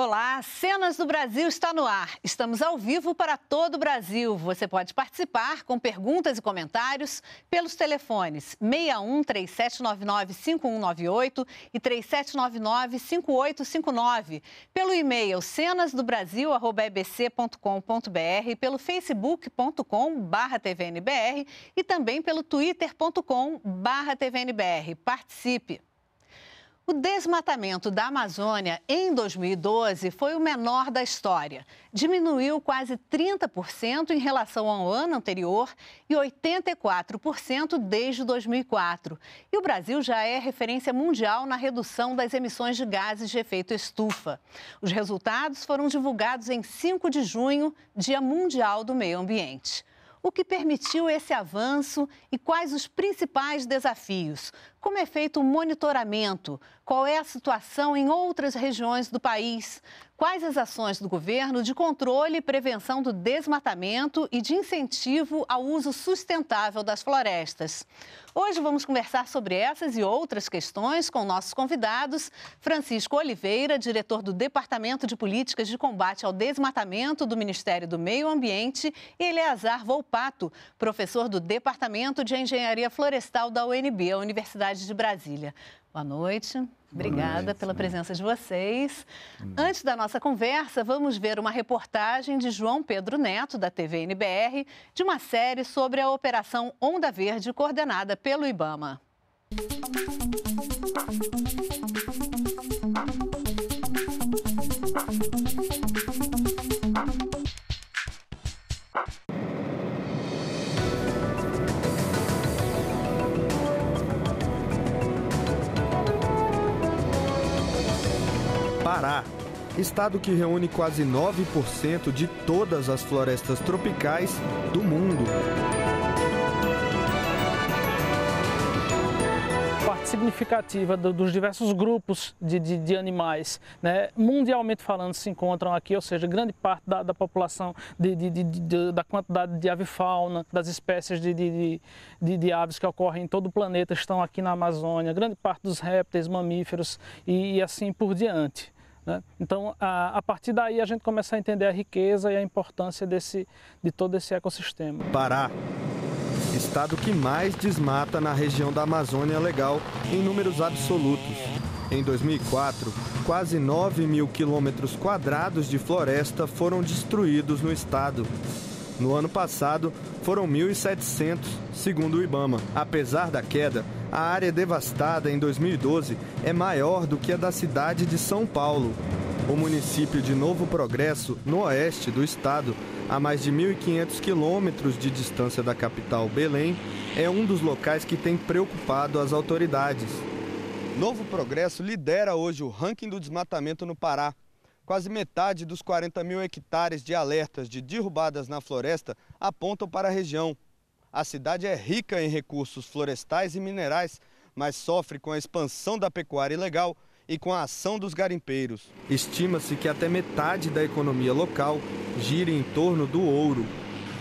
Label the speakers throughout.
Speaker 1: Olá, Cenas do Brasil está no ar. Estamos ao vivo para todo o Brasil. Você pode participar com perguntas e comentários pelos telefones 61 3799 5198 e 3799 5859, pelo e-mail cenasdobrasil@ebc.com.br, pelo facebook.com/tvnbr e também pelo twitter.com/tvnbr. Participe. O desmatamento da Amazônia em 2012 foi o menor da história. Diminuiu quase 30% em relação ao ano anterior e 84% desde 2004. E o Brasil já é referência mundial na redução das emissões de gases de efeito estufa. Os resultados foram divulgados em 5 de junho, Dia Mundial do Meio Ambiente. O que permitiu esse avanço e quais os principais desafios? Como é feito o monitoramento? Qual é a situação em outras regiões do país? Quais as ações do governo de controle e prevenção do desmatamento e de incentivo ao uso sustentável das florestas? Hoje vamos conversar sobre essas e outras questões com nossos convidados: Francisco Oliveira, diretor do Departamento de Políticas de Combate ao Desmatamento do Ministério do Meio Ambiente, e Eleazar Volpato, professor do Departamento de Engenharia Florestal da UNB, a Universidade cidade de Brasília. Boa noite. Obrigada Boa noite, pela né? presença de vocês. Hum. Antes da nossa conversa, vamos ver uma reportagem de João Pedro Neto, da TV NBR, de uma série sobre a Operação Onda Verde, coordenada pelo Ibama.
Speaker 2: Música
Speaker 3: Pará, estado que reúne quase 9% de todas as florestas tropicais do mundo.
Speaker 1: parte significativa do, dos diversos grupos de, de, de animais, né, mundialmente falando, se encontram aqui, ou seja, grande parte da, da população, de, da quantidade de avifauna, das espécies de, de, aves que ocorrem em todo o planeta estão aqui na Amazônia, grande parte dos répteis, mamíferos e, e assim por diante. Né? Então, a, a, partir daí, a gente começa a entender a riqueza e a importância desse, de todo esse ecossistema.
Speaker 3: Pará, estado que mais desmata na região da Amazônia Legal em números absolutos. Em 2004, quase 9 mil quilômetros quadrados de floresta foram destruídos no estado. No ano passado, foram 1.700, segundo o Ibama. Apesar da queda, a área devastada em 2012 é maior do que a da cidade de São Paulo. O município de Novo Progresso, no oeste do estado, a mais de 1.500 quilômetros de distância da capital Belém, é um dos locais que tem preocupado as autoridades. Novo Progresso lidera hoje o ranking do desmatamento no Pará, Quase metade dos 40 mil hectares de alertas de derrubadas na floresta apontam para a região. A cidade é rica em recursos florestais e minerais, mas sofre com a expansão da pecuária ilegal e com a ação dos garimpeiros. Estima-se que até metade da economia local gire em torno do ouro.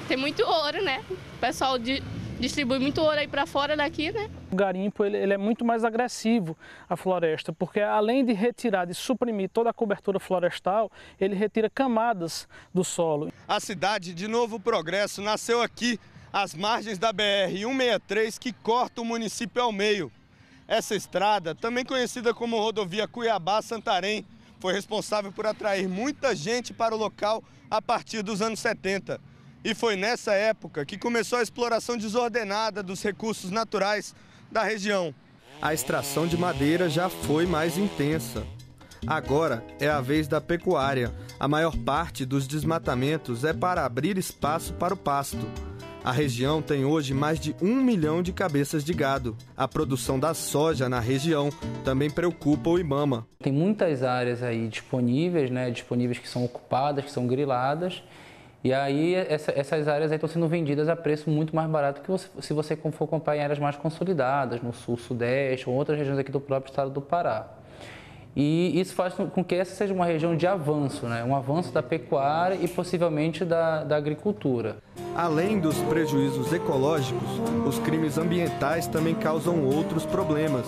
Speaker 2: Tem muito ouro, né? O pessoal de distribui muito ouro aí para fora daqui, né?
Speaker 1: O garimpo ele, ele, é muito mais agressivo à floresta, porque além de retirar, de suprimir toda a cobertura florestal, ele retira camadas do solo.
Speaker 3: A cidade de Novo Progresso nasceu aqui, às margens da BR-163, que corta o município ao meio. Essa estrada, também conhecida como rodovia Cuiabá-Santarém, foi responsável por atrair muita gente para o local a partir dos anos 70. E foi nessa época que começou a exploração desordenada dos recursos naturais da região. A extração de madeira já foi mais intensa. Agora é a vez da pecuária. A maior parte dos desmatamentos é para abrir espaço para o pasto. A região tem hoje mais de um milhão de cabeças de gado. A produção da soja na região também preocupa
Speaker 2: o Ibama. Tem muitas áreas aí disponíveis, né, disponíveis que são ocupadas, que são griladas, e aí essa, essas áreas estão sendo vendidas a preço muito mais barato que você, se você for comprar em áreas mais consolidadas, no sul, sudeste ou outras regiões aqui do próprio estado do Pará. E isso faz com que essa seja uma região de avanço, né? um avanço da pecuária e possivelmente da, da agricultura.
Speaker 3: Além dos prejuízos ecológicos, os crimes ambientais também causam outros problemas.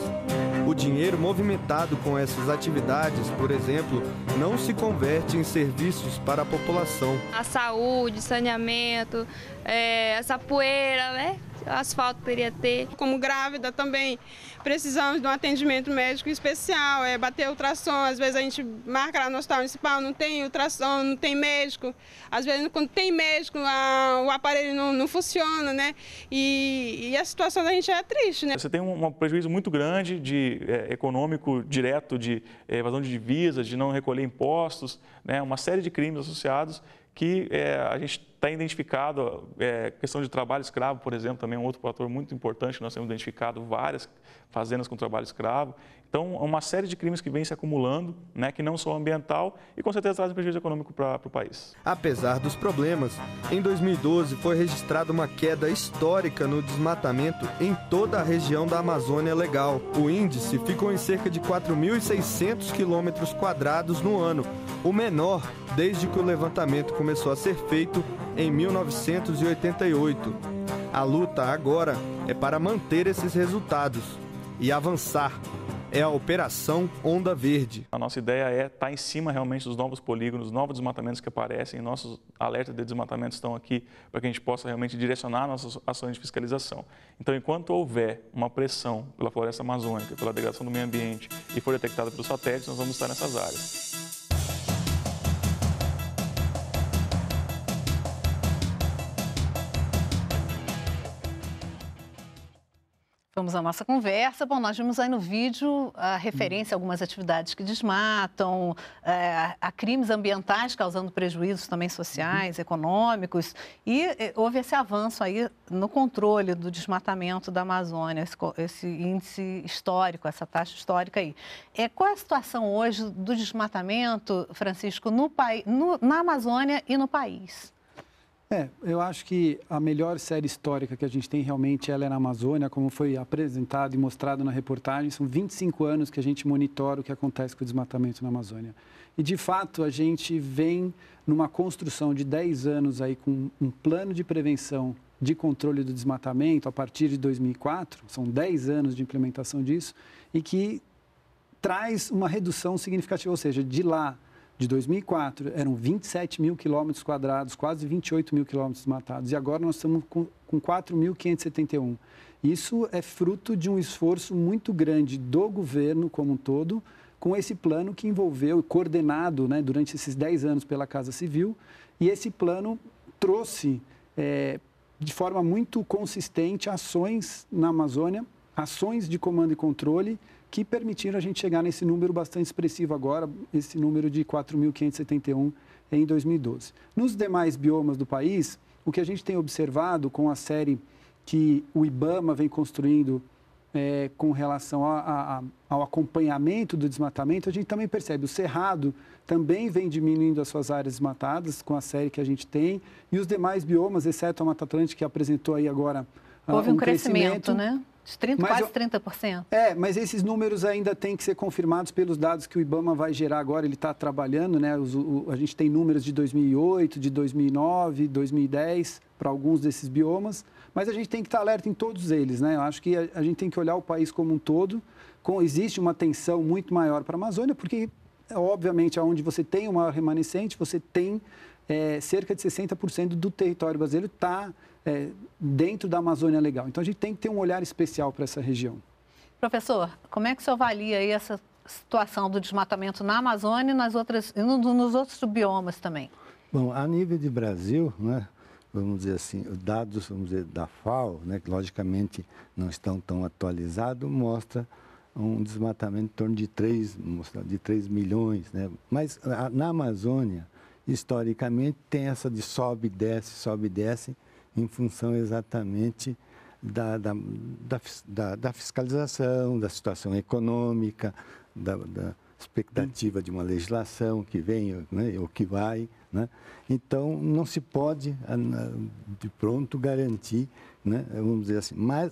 Speaker 3: O dinheiro movimentado com essas atividades, por exemplo, não se converte em serviços para a população.
Speaker 2: A saúde, saneamento, é, essa poeira, né? asfalto poderia ter. Como grávida também precisamos de um atendimento médico especial,
Speaker 1: é bater ultrassom, às vezes a gente marca lá no hospital municipal, não tem ultrassom, não tem médico, às vezes quando tem médico a, o aparelho não, não funciona, né? E, e, a situação da gente é triste, né?
Speaker 3: Você tem um, um prejuízo muito grande de é, econômico direto, de é, evasão de divisas, de não recolher impostos, né? uma série de crimes associados que é, a gente está identificado é, questão de trabalho escravo, por exemplo, também é um outro fator muito importante. Nós temos identificado várias fazendas com trabalho escravo. Então, é uma série de crimes que vem se acumulando, né, que não são ambiental e com certeza trazem prejuízo econômico para o país. Apesar dos problemas, em 2012 foi registrada uma queda histórica no desmatamento em toda a região da Amazônia Legal. O índice ficou em cerca de 4.600 quilômetros quadrados no ano, o menor desde que o levantamento começou a ser feito em 1988. A luta agora é para manter esses resultados e avançar. É a Operação Onda Verde. A nossa ideia é estar tá em cima realmente dos novos polígonos, novos desmatamentos que aparecem. Nossos alertas de desmatamento estão aqui para que a gente possa realmente direcionar nossas ações de fiscalização. Então, enquanto houver uma pressão pela floresta amazônica, pela degradação do meio ambiente e for detectada pelos satélites, nós vamos estar nessas áreas.
Speaker 1: Vamos à nossa conversa. Bom, nós vimos aí no vídeo a referência a algumas atividades que desmatam, é, a crimes ambientais causando prejuízos também sociais, econômicos. E é, houve esse avanço aí no controle do desmatamento da Amazônia, esse índice histórico, essa taxa histórica aí. É, qual é a situação hoje do desmatamento, Francisco, no, na Amazônia e no país?
Speaker 4: É, eu acho que a melhor série histórica que a gente tem realmente ela é na Amazônia, como foi apresentado e mostrado na reportagem. São 25 anos que a gente monitora o que acontece com o desmatamento na Amazônia. E, de fato, a gente vem numa construção de 10 anos aí com um plano de prevenção de controle do desmatamento a partir de 2004, são 10 anos de implementação disso, e que traz uma redução significativa, ou seja, de lá de 2004 eram 27 mil quilômetros quadrados, quase 28 mil quilômetros matados, e agora nós estamos com, com 4.571. Isso é fruto de um esforço muito grande do governo como um todo, com esse plano que envolveu, coordenado né, durante esses 10 anos pela Casa Civil, e esse plano trouxe é, de forma muito consistente ações na Amazônia, ações de comando e controle que permitiram a gente chegar nesse número bastante expressivo agora, esse número de 4.571 em 2012. Nos demais biomas do país, o que a gente tem observado com a série que o IBAMA vem construindo é, com relação a, a, ao acompanhamento do desmatamento, a gente também percebe o cerrado também vem diminuindo as suas áreas desmatadas com a série que a gente tem e os demais biomas, exceto a Mata Atlântica que apresentou aí agora ah, houve um, um crescimento, crescimento, né?
Speaker 1: 30, mas quase 30%.
Speaker 4: é, mas esses números ainda têm que ser confirmados pelos dados que o Ibama vai gerar agora. Ele está trabalhando, né? Os, o, a gente tem números de 2008, de 2009, 2010 para alguns desses biomas, mas a gente tem que estar tá alerta em todos eles, né? Eu acho que a, a, gente tem que olhar o país como um todo. Com, existe uma tensão muito maior para a Amazônia, porque obviamente, aonde você tem o maior remanescente, você tem é, cerca de 60% do território brasileiro está é, dentro da Amazônia Legal. Então, a gente tem que ter um olhar especial para essa região.
Speaker 1: Professor, como é que o senhor avalia aí essa situação do desmatamento na Amazônia e, nas outras, nos outros biomas também?
Speaker 4: Bom,
Speaker 5: a nível de Brasil, né, vamos dizer assim, os dados vamos dizer, da FAO, né, que logicamente não estão tão atualizados, mostra um desmatamento em torno de 3, de 3 milhões. Né? Mas na Amazônia, historicamente, tem essa de sobe e desce, sobe e desce, em função exatamente da, da, da, da fiscalização, da situação econômica, da, da expectativa de uma legislação que vem né, ou que vai. Né? Então, não se pode, ah, de pronto, garantir, né, vamos dizer assim, mas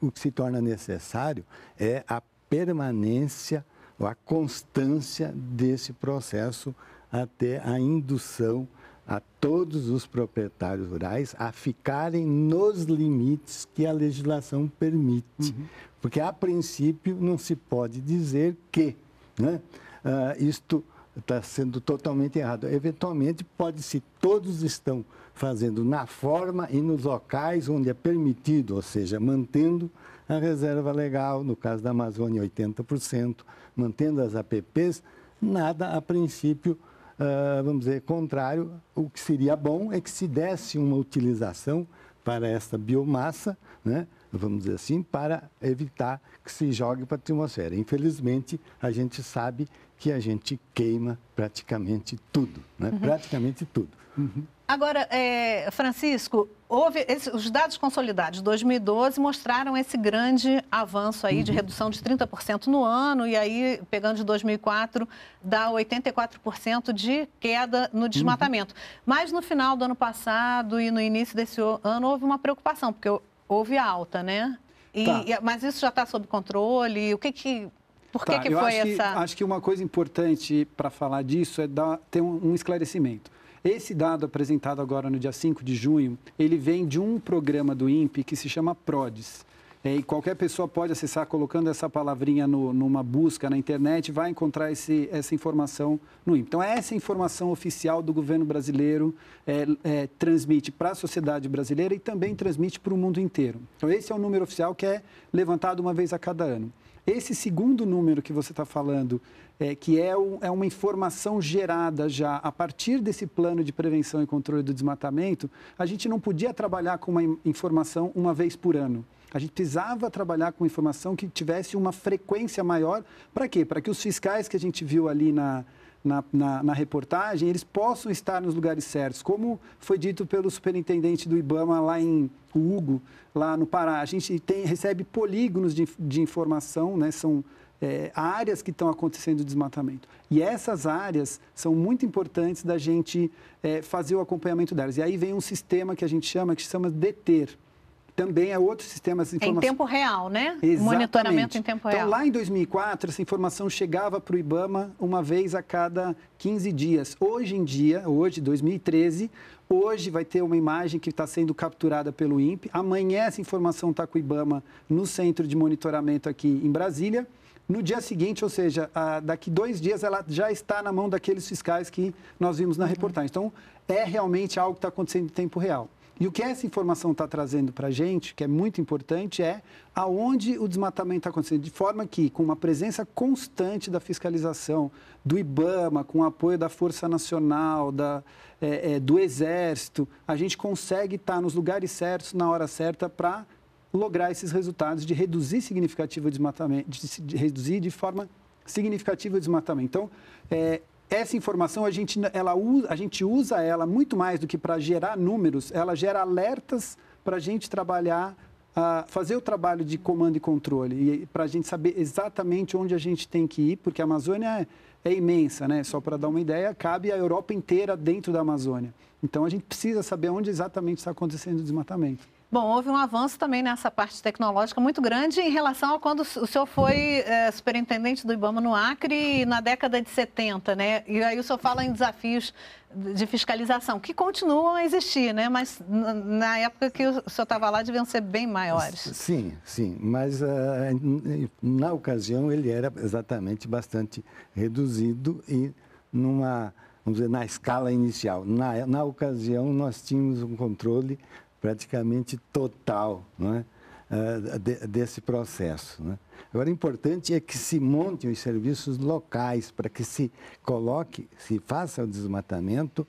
Speaker 5: o que se torna necessário é a permanência ou a constância desse processo até a indução a todos os proprietários rurais a ficarem nos limites que a legislação permite. Uhum. Porque, a princípio, não se pode dizer que né, uh, isto está sendo totalmente errado. Eventualmente, pode-se, todos estão fazendo na forma e nos locais onde é permitido, ou seja, mantendo a reserva legal, no caso da Amazônia, 80%, mantendo as APPs, nada, a princípio, uh, vamos dizer, contrário, o que seria bom é que se desse uma utilização para essa biomassa, né? vamos dizer assim, para evitar que se jogue para a atmosfera. Infelizmente, a gente sabe que a gente queima praticamente tudo, né? Uhum. praticamente tudo.
Speaker 1: Uhum. Agora, é, Francisco, houve esse, os dados consolidados de 2012 mostraram esse grande avanço aí uhum. de redução de 30% no ano e aí pegando de 2004 dá 84% de queda no desmatamento. Uhum. Mas no final do ano passado e no início desse ano houve uma preocupação porque houve alta, né? E, tá. e, mas isso já está sob controle. O que que por tá, que, que foi acho essa?
Speaker 4: Que, acho que uma coisa importante para falar disso é dar, ter um, um esclarecimento. Esse dado apresentado agora no dia 5 de junho, ele vem de um programa do INPE que se chama PRODES. É, e qualquer pessoa pode acessar colocando essa palavrinha no, numa busca na internet, vai encontrar esse, essa informação no INPE. Então, essa informação oficial do governo brasileiro é, é, transmite para a sociedade brasileira e também transmite para o mundo inteiro. Então, esse é o número oficial que é levantado uma vez a cada ano. Esse segundo número que você está falando, é, que é, o, é uma informação gerada já a partir desse plano de prevenção e controle do desmatamento, a gente não podia trabalhar com uma informação uma vez por ano. A gente precisava trabalhar com informação que tivesse uma frequência maior. Para quê? Para que os fiscais que a gente viu ali na, na, na, na, reportagem, eles possam estar nos lugares certos. Como foi dito pelo superintendente do IBAMA lá em Hugo, lá no Pará, a gente tem, recebe polígonos de, de informação, né? são é, áreas que estão acontecendo desmatamento. E essas áreas são muito importantes da gente é, fazer o acompanhamento delas. E aí vem um sistema que a gente chama, que chama DETER. Também é outro sistema. de informação... Em
Speaker 1: tempo real, né? Exatamente. Monitoramento em tempo então, real. Então,
Speaker 4: lá em 2004, essa informação chegava para o IBAMA uma vez a cada 15 dias. Hoje em dia, hoje, 2013, Hoje vai ter uma imagem que está sendo capturada pelo INPE. Amanhã essa informação está com o IBAMA no centro de monitoramento aqui em Brasília. No dia seguinte, ou seja, a, daqui dois dias, ela já está na mão daqueles fiscais que nós vimos na uhum. reportagem. Então, é realmente algo que está acontecendo em tempo real. E o que essa informação está trazendo para a gente, que é muito importante, é aonde o desmatamento está acontecendo. De forma que, com uma presença constante da fiscalização, do IBAMA, com o apoio da Força Nacional, da, é, é, do Exército, a gente consegue estar tá nos lugares certos, na hora certa, para lograr esses resultados de reduzir significativo o desmatamento, de, de reduzir de forma significativa o desmatamento. Então, é, essa informação a gente, ela, a gente usa ela muito mais do que para gerar números, ela gera alertas para a gente trabalhar, uh, fazer o trabalho de comando e controle, e para a gente saber exatamente onde a gente tem que ir, porque a Amazônia é, é imensa, né? Só para dar uma ideia, cabe a Europa inteira dentro da Amazônia. Então a gente precisa saber onde exatamente está acontecendo o desmatamento.
Speaker 1: Bom, houve um avanço também nessa parte tecnológica muito grande em relação a quando o senhor foi é, superintendente do IBAMA no Acre na década de 70, né? E aí o senhor fala em desafios de fiscalização, que continuam a existir, né? Mas na época que o senhor estava lá deviam ser bem maiores.
Speaker 5: Sim, sim. Mas uh, na ocasião ele era exatamente bastante reduzido e numa, vamos dizer, na escala inicial. Na, na ocasião nós tínhamos um controle praticamente total não é, ah, desse processo. Né? Agora, o importante é que se montem os serviços locais para que se coloque, se faça o desmatamento,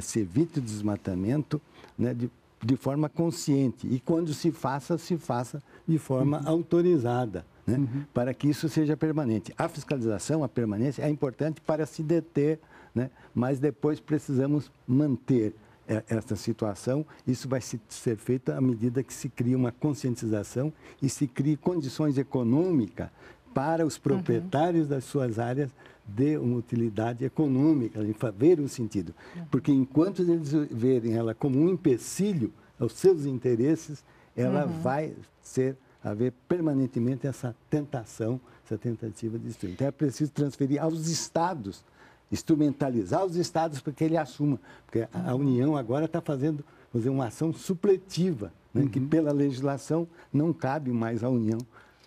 Speaker 5: se evite o desmatamento né, de, de forma consciente. E quando se faça, se faça de forma uhum. autorizada. Né? Uhum. para que isso seja permanente. A fiscalização, a permanência é importante para se deter, né? mas depois precisamos manter é, essa situação. Isso vai ser feito à medida que se cria uma conscientização e se cria condições econômicas para os proprietários uhum. das suas áreas de uma utilidade econômica, ver o sentido. Uhum. Porque enquanto eles verem ela como um empecilho aos seus interesses, ela uhum. vai ser haver permanentemente essa tentação, essa tentativa de destruir. Então é preciso transferir aos estados instrumentalizar os estados para que ele assuma. Porque a União agora está fazendo fazer uma ação supletiva, né, uhum. que pela legislação não cabe mais à União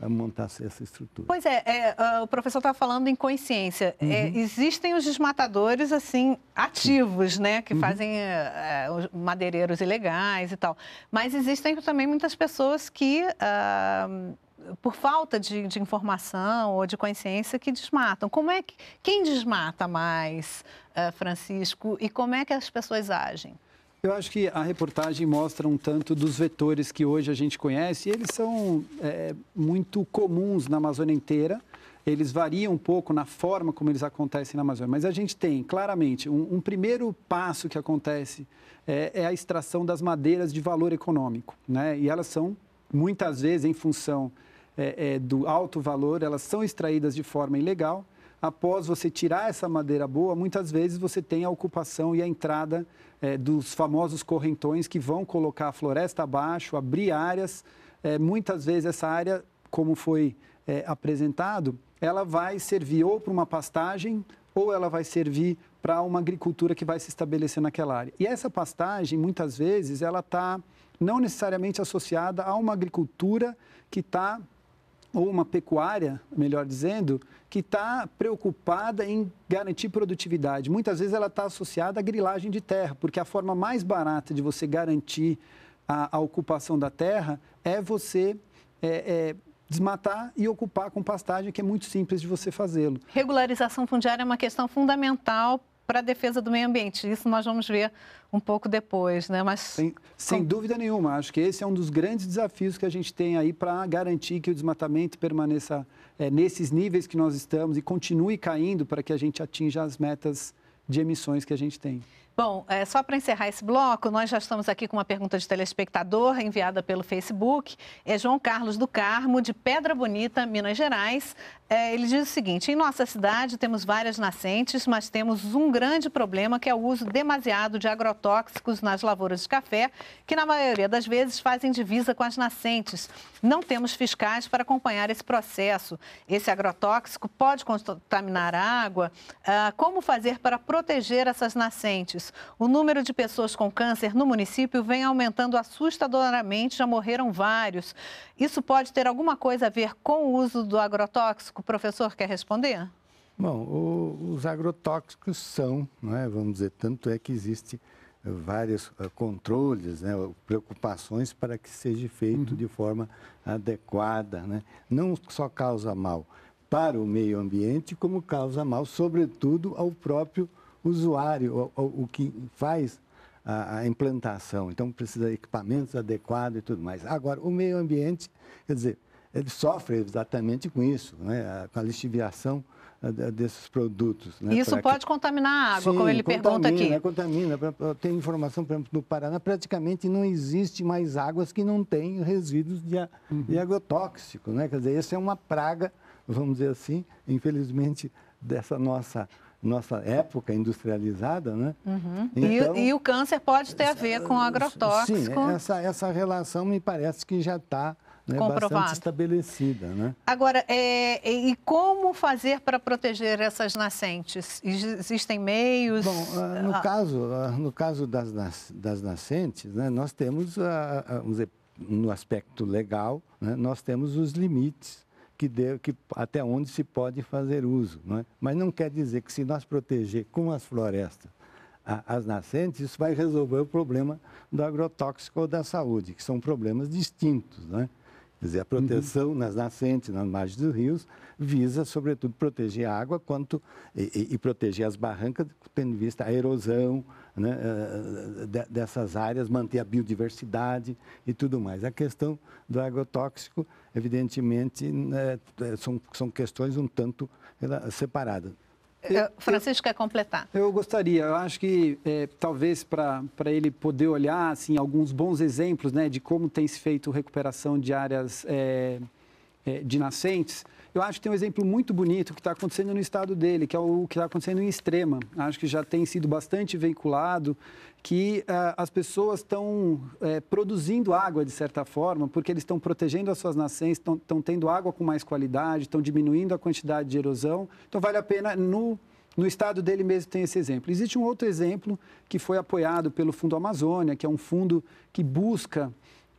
Speaker 5: montar essa estrutura.
Speaker 1: Pois é, é ah, o professor está falando em consciência. É, uhum. É, existem os desmatadores, assim, ativos, né? Que uhum. fazem é, madeireiros ilegais e tal. Mas existem também muitas pessoas que... Uh, por falta de, de, informação ou de consciência que desmatam. Como é que quem desmata mais, uh, Francisco, e como é que as pessoas agem?
Speaker 4: Eu acho que a reportagem mostra um tanto dos vetores que hoje a gente conhece e eles são é, muito comuns na Amazônia inteira. Eles variam um pouco na forma como eles acontecem na Amazônia, mas a gente tem claramente um, um primeiro passo que acontece é, é a extração das madeiras de valor econômico, né? E elas são muitas vezes em função é, é, do alto valor, elas são extraídas de forma ilegal. Após você tirar essa madeira boa, muitas vezes você tem a ocupação e a entrada é, dos famosos correntões que vão colocar a floresta abaixo, abrir áreas. É, muitas vezes essa área, como foi é, apresentado, ela vai servir ou para uma pastagem ou ela vai servir para uma agricultura que vai se estabelecer naquela área. E essa pastagem, muitas vezes, ela está não necessariamente associada a uma agricultura que está ou uma pecuária, melhor dizendo, que está preocupada em garantir produtividade. Muitas vezes ela está associada à grilagem de terra, porque a forma mais barata de você garantir a, a ocupação da terra é você é, é, desmatar e ocupar com pastagem, que é muito simples de você fazê-lo.
Speaker 1: Regularização fundiária é uma questão fundamental para a defesa do meio ambiente. Isso nós vamos ver um pouco depois, né? Mas sem,
Speaker 4: sem com... dúvida nenhuma, acho que esse é um dos grandes desafios que a gente tem aí para garantir que o desmatamento permaneça é, nesses níveis que nós estamos e continue caindo para que a gente atinja as metas de emissões que a gente tem.
Speaker 1: Bom, é, só para encerrar esse bloco, nós já estamos aqui com uma pergunta de telespectador enviada pelo Facebook. É João Carlos do Carmo, de Pedra Bonita, Minas Gerais. É, ele diz o seguinte: em nossa cidade temos várias nascentes, mas temos um grande problema que é o uso demasiado de agrotóxicos nas lavouras de café, que na maioria das vezes fazem divisa com as nascentes. Não temos fiscais para acompanhar esse processo. Esse agrotóxico pode contaminar a água. Ah, como fazer para proteger essas nascentes? O número de pessoas com câncer no município vem aumentando assustadoramente, já morreram vários. Isso pode ter alguma coisa a ver com o uso do agrotóxico? O professor quer responder?
Speaker 5: Bom, o, os agrotóxicos são, é, vamos dizer, tanto é que existe eh, vários uh, controles, né, preocupações para que seja feito uhum. de forma adequada. Né? Não só causa mal para o meio ambiente, como causa mal, sobretudo, ao próprio usuário, o que faz a, a implantação. Então, precisa de equipamentos adequados e tudo mais. Agora, o meio ambiente, quer dizer, ele sofre exatamente com isso, né? com a lixiviação desses produtos. Né? Isso pode
Speaker 1: que... contaminar a água, Sim, como ele pergunta aqui. Né?
Speaker 5: Contamina, contamina. Tem informação, por exemplo, no Paraná, praticamente não existe mais águas que não têm resíduos de, uhum. de agrotóxico. Né? Quer dizer, essa é uma praga, vamos dizer assim, infelizmente, dessa nossa nossa época industrializada, né?
Speaker 2: Uhum. Então, e, e, o
Speaker 1: câncer pode ter a ver com agrotóxicos? agrotóxico. Sim, é, essa,
Speaker 5: essa relação me parece que já está né, bastante estabelecida, né?
Speaker 1: Agora, é, é e como fazer para proteger essas nascentes? Existem meios? Bom, ah, no ah.
Speaker 5: caso, ah, no caso das, das nascentes, né, nós temos, no aspecto legal, né, nós temos os limites que, que até onde se pode fazer uso. Não é? Mas não quer dizer que se nós proteger com as florestas a, as nascentes, isso vai resolver o problema do agrotóxico ou da saúde, que são problemas distintos. Não é? Quer dizer, a proteção uhum. nas nascentes, nas margens dos rios, visa, sobretudo, proteger a água quanto, e, e, e proteger as barrancas, tendo em vista a erosão, né, eh, eh, de, dessas áreas, manter a biodiversidade e tudo mais. A questão do agrotóxico, evidentemente, né, eh, são, são questões um tanto
Speaker 4: separadas. Eu, Francisco quer completar. Eu gostaria, eu acho que é, talvez para ele poder olhar assim, alguns bons exemplos né, de como tem se feito recuperação de áreas é, é, de nascentes, eu acho que tem um exemplo muito bonito que está acontecendo no estado dele, que é o que está acontecendo em Extrema. Acho que já tem sido bastante veiculado que eh, as pessoas estão eh, produzindo água de certa forma, porque eles estão protegendo as suas nascentes, estão tendo água com mais qualidade, estão diminuindo a quantidade de erosão. Então vale a pena no no estado dele mesmo tem esse exemplo. Existe um outro exemplo que foi apoiado pelo Fundo Amazônia, que é um fundo que busca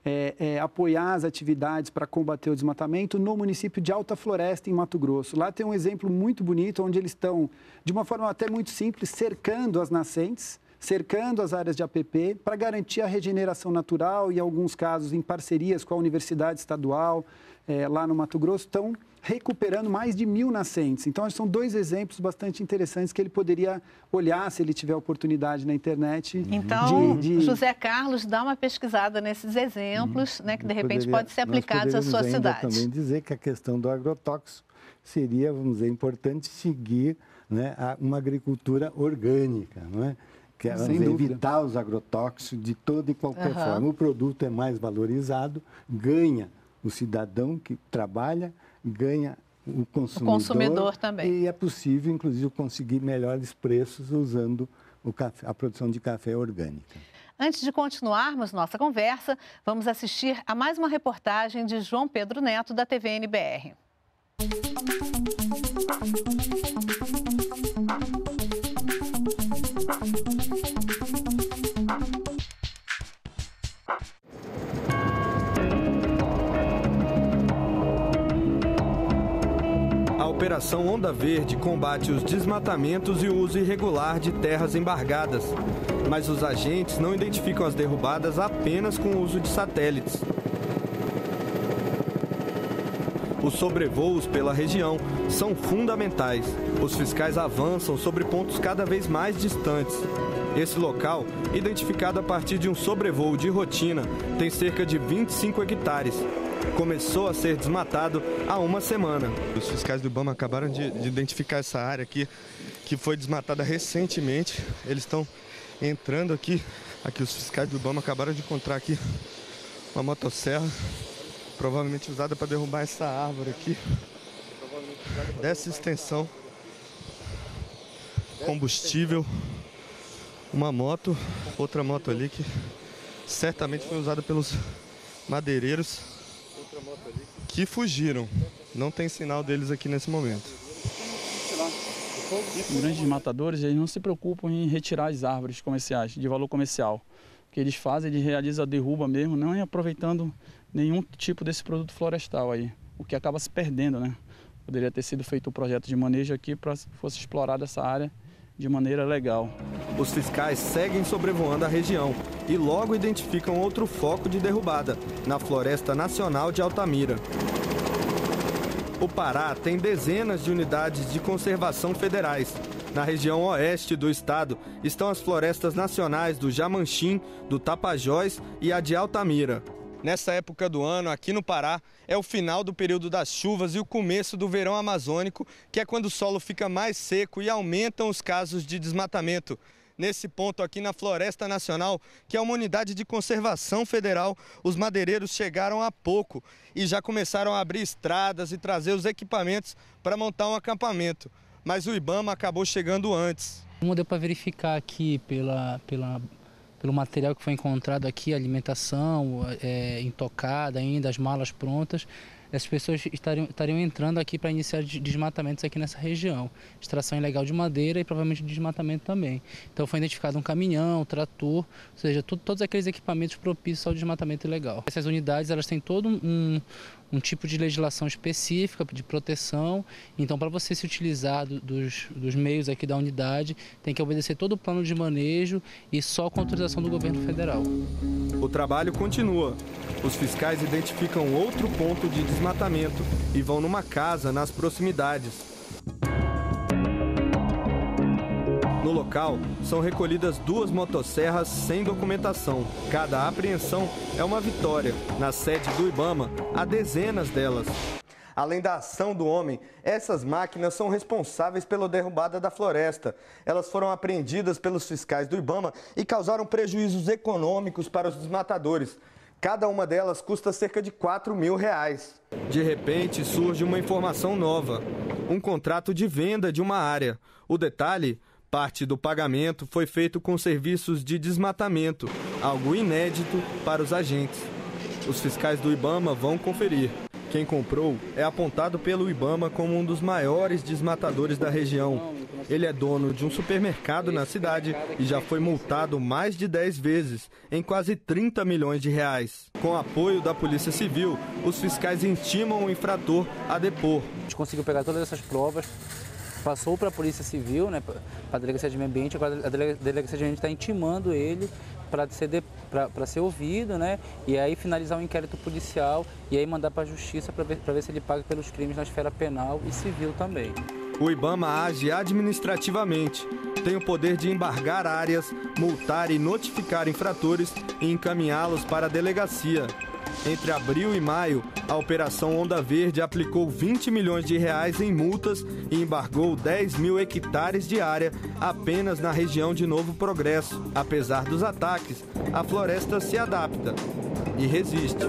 Speaker 4: é, é, apoiar as atividades para combater o desmatamento no município de Alta Floresta, em Mato Grosso. Lá tem um exemplo muito bonito, onde eles estão, de uma forma até muito simples, cercando as nascentes cercando as áreas de APP para garantir a regeneração natural e, em alguns casos, em parcerias com a Universidade Estadual, é, lá no Mato Grosso, estão recuperando mais de mil nascentes. Então, são dois exemplos bastante interessantes que ele poderia olhar se ele tiver oportunidade na internet. Então, de, de... José
Speaker 1: Carlos, dá uma pesquisada nesses exemplos, hum, né, que de repente poderia, pode ser aplicados à sua cidade. também
Speaker 5: dizer que a questão do agrotóxico seria, vamos dizer, importante seguir né, uma agricultura orgânica, não é? que é evitar os agrotóxicos de toda e qualquer uhum. forma. O produto é mais valorizado, ganha o cidadão que trabalha ganha o consumidor, o consumidor também. E é possível, inclusive, conseguir melhores preços usando café, a produção de café orgânica.
Speaker 1: Antes de continuarmos nossa conversa, vamos assistir a mais uma reportagem de João Pedro Neto, da TV
Speaker 2: Música
Speaker 3: Operação Onda Verde combate os desmatamentos e o uso irregular de terras embargadas, mas os agentes não identificam as derrubadas apenas com o uso de satélites. Os sobrevoos pela região são fundamentais. Os fiscais avançam sobre pontos cada vez mais distantes. Esse local, identificado a partir de um sobrevoo de rotina, tem cerca de 25 hectares começou a ser desmatado há uma semana. Os fiscais do IBAMA acabaram de, de identificar essa área aqui, que foi desmatada recentemente. Eles estão entrando aqui. Aqui os fiscais do IBAMA acabaram de encontrar aqui uma motosserra, provavelmente usada para derrubar essa árvore aqui. Dessa extensão, combustível, uma moto, outra moto ali que certamente foi usada pelos madeireiros que fugiram. Não tem sinal deles aqui nesse momento. Os grandes matadores eles não se preocupam em retirar as árvores comerciais, de valor comercial. O que eles fazem, eles realizam a derruba mesmo, não é aproveitando nenhum tipo desse produto florestal aí, o que acaba se perdendo, né? Poderia ter sido feito o um projeto de manejo aqui para fosse explorada essa área de maneira legal. Os fiscais seguem sobrevoando a região e logo identificam outro foco de derrubada na Floresta Nacional de Altamira. O Pará tem dezenas de unidades de conservação federais. Na região oeste do estado estão as florestas nacionais do Jamanchim, do Tapajós e a de Altamira. Nessa época do ano, aqui no Pará, é o final do período das chuvas e o começo do verão amazônico, que é quando o solo fica mais seco e aumentam os casos de desmatamento. Nesse ponto aqui na Floresta Nacional, que é uma unidade de conservação federal, os madeireiros chegaram há pouco e já começaram a abrir estradas e trazer os equipamentos para montar um acampamento. Mas o Ibama acabou chegando antes.
Speaker 2: Não deu para verificar aqui pela, pela pelo material que foi encontrado aqui, alimentação é, intocada ainda, as malas prontas, essas pessoas estariam, estariam entrando aqui para iniciar desmatamentos aqui nessa região. Extração ilegal de madeira e provavelmente desmatamento também. Então foi identificado um caminhão, um trator, ou seja, tudo, todos aqueles equipamentos propícios ao desmatamento ilegal. Essas unidades elas têm todo um, um tipo de legislação específica de proteção. Então, para você se utilizar do, dos, dos meios aqui da unidade, tem que obedecer todo o plano de manejo e só com autorização do governo federal.
Speaker 3: O trabalho continua. Os fiscais identificam outro ponto de desmatamento e vão numa casa nas proximidades No local, são recolhidas duas motosserras sem documentação. Cada apreensão é uma vitória. Na sede do Ibama, há dezenas delas. Além da ação do homem, essas máquinas são responsáveis pela derrubada da floresta. Elas foram apreendidas pelos fiscais do Ibama e causaram prejuízos econômicos para os desmatadores. Cada uma delas custa cerca de 4 mil reais. De repente, surge uma informação nova: um contrato de venda de uma área. O detalhe Parte do pagamento foi feito com serviços de desmatamento, algo inédito para os agentes. Os fiscais do Ibama vão conferir. Quem comprou é apontado pelo Ibama como um dos maiores desmatadores da região. Ele é dono de um supermercado na cidade e já foi multado mais de 10 vezes, em quase 30 milhões de reais. Com apoio da Polícia Civil, os
Speaker 2: fiscais intimam o infrator a depor. A gente conseguiu pegar todas essas provas, passou para a Polícia Civil, né, para a Delegacia de Meio Ambiente, agora a Delegacia de Meio Ambiente está intimando ele para ser, de, ser ouvido, né? E aí finalizar um inquérito policial e aí mandar para a Justiça para ver, ver se ele paga pelos crimes na esfera penal e civil também.
Speaker 3: O Ibama age administrativamente. Tem o poder de embargar áreas, multar e notificar infratores e encaminhá-los para a delegacia. Entre abril e maio, a Operação Onda Verde aplicou 20 milhões de reais em multas e embargou 10 mil hectares de área apenas na região de Novo Progresso. Apesar dos ataques, a floresta se adapta e resiste.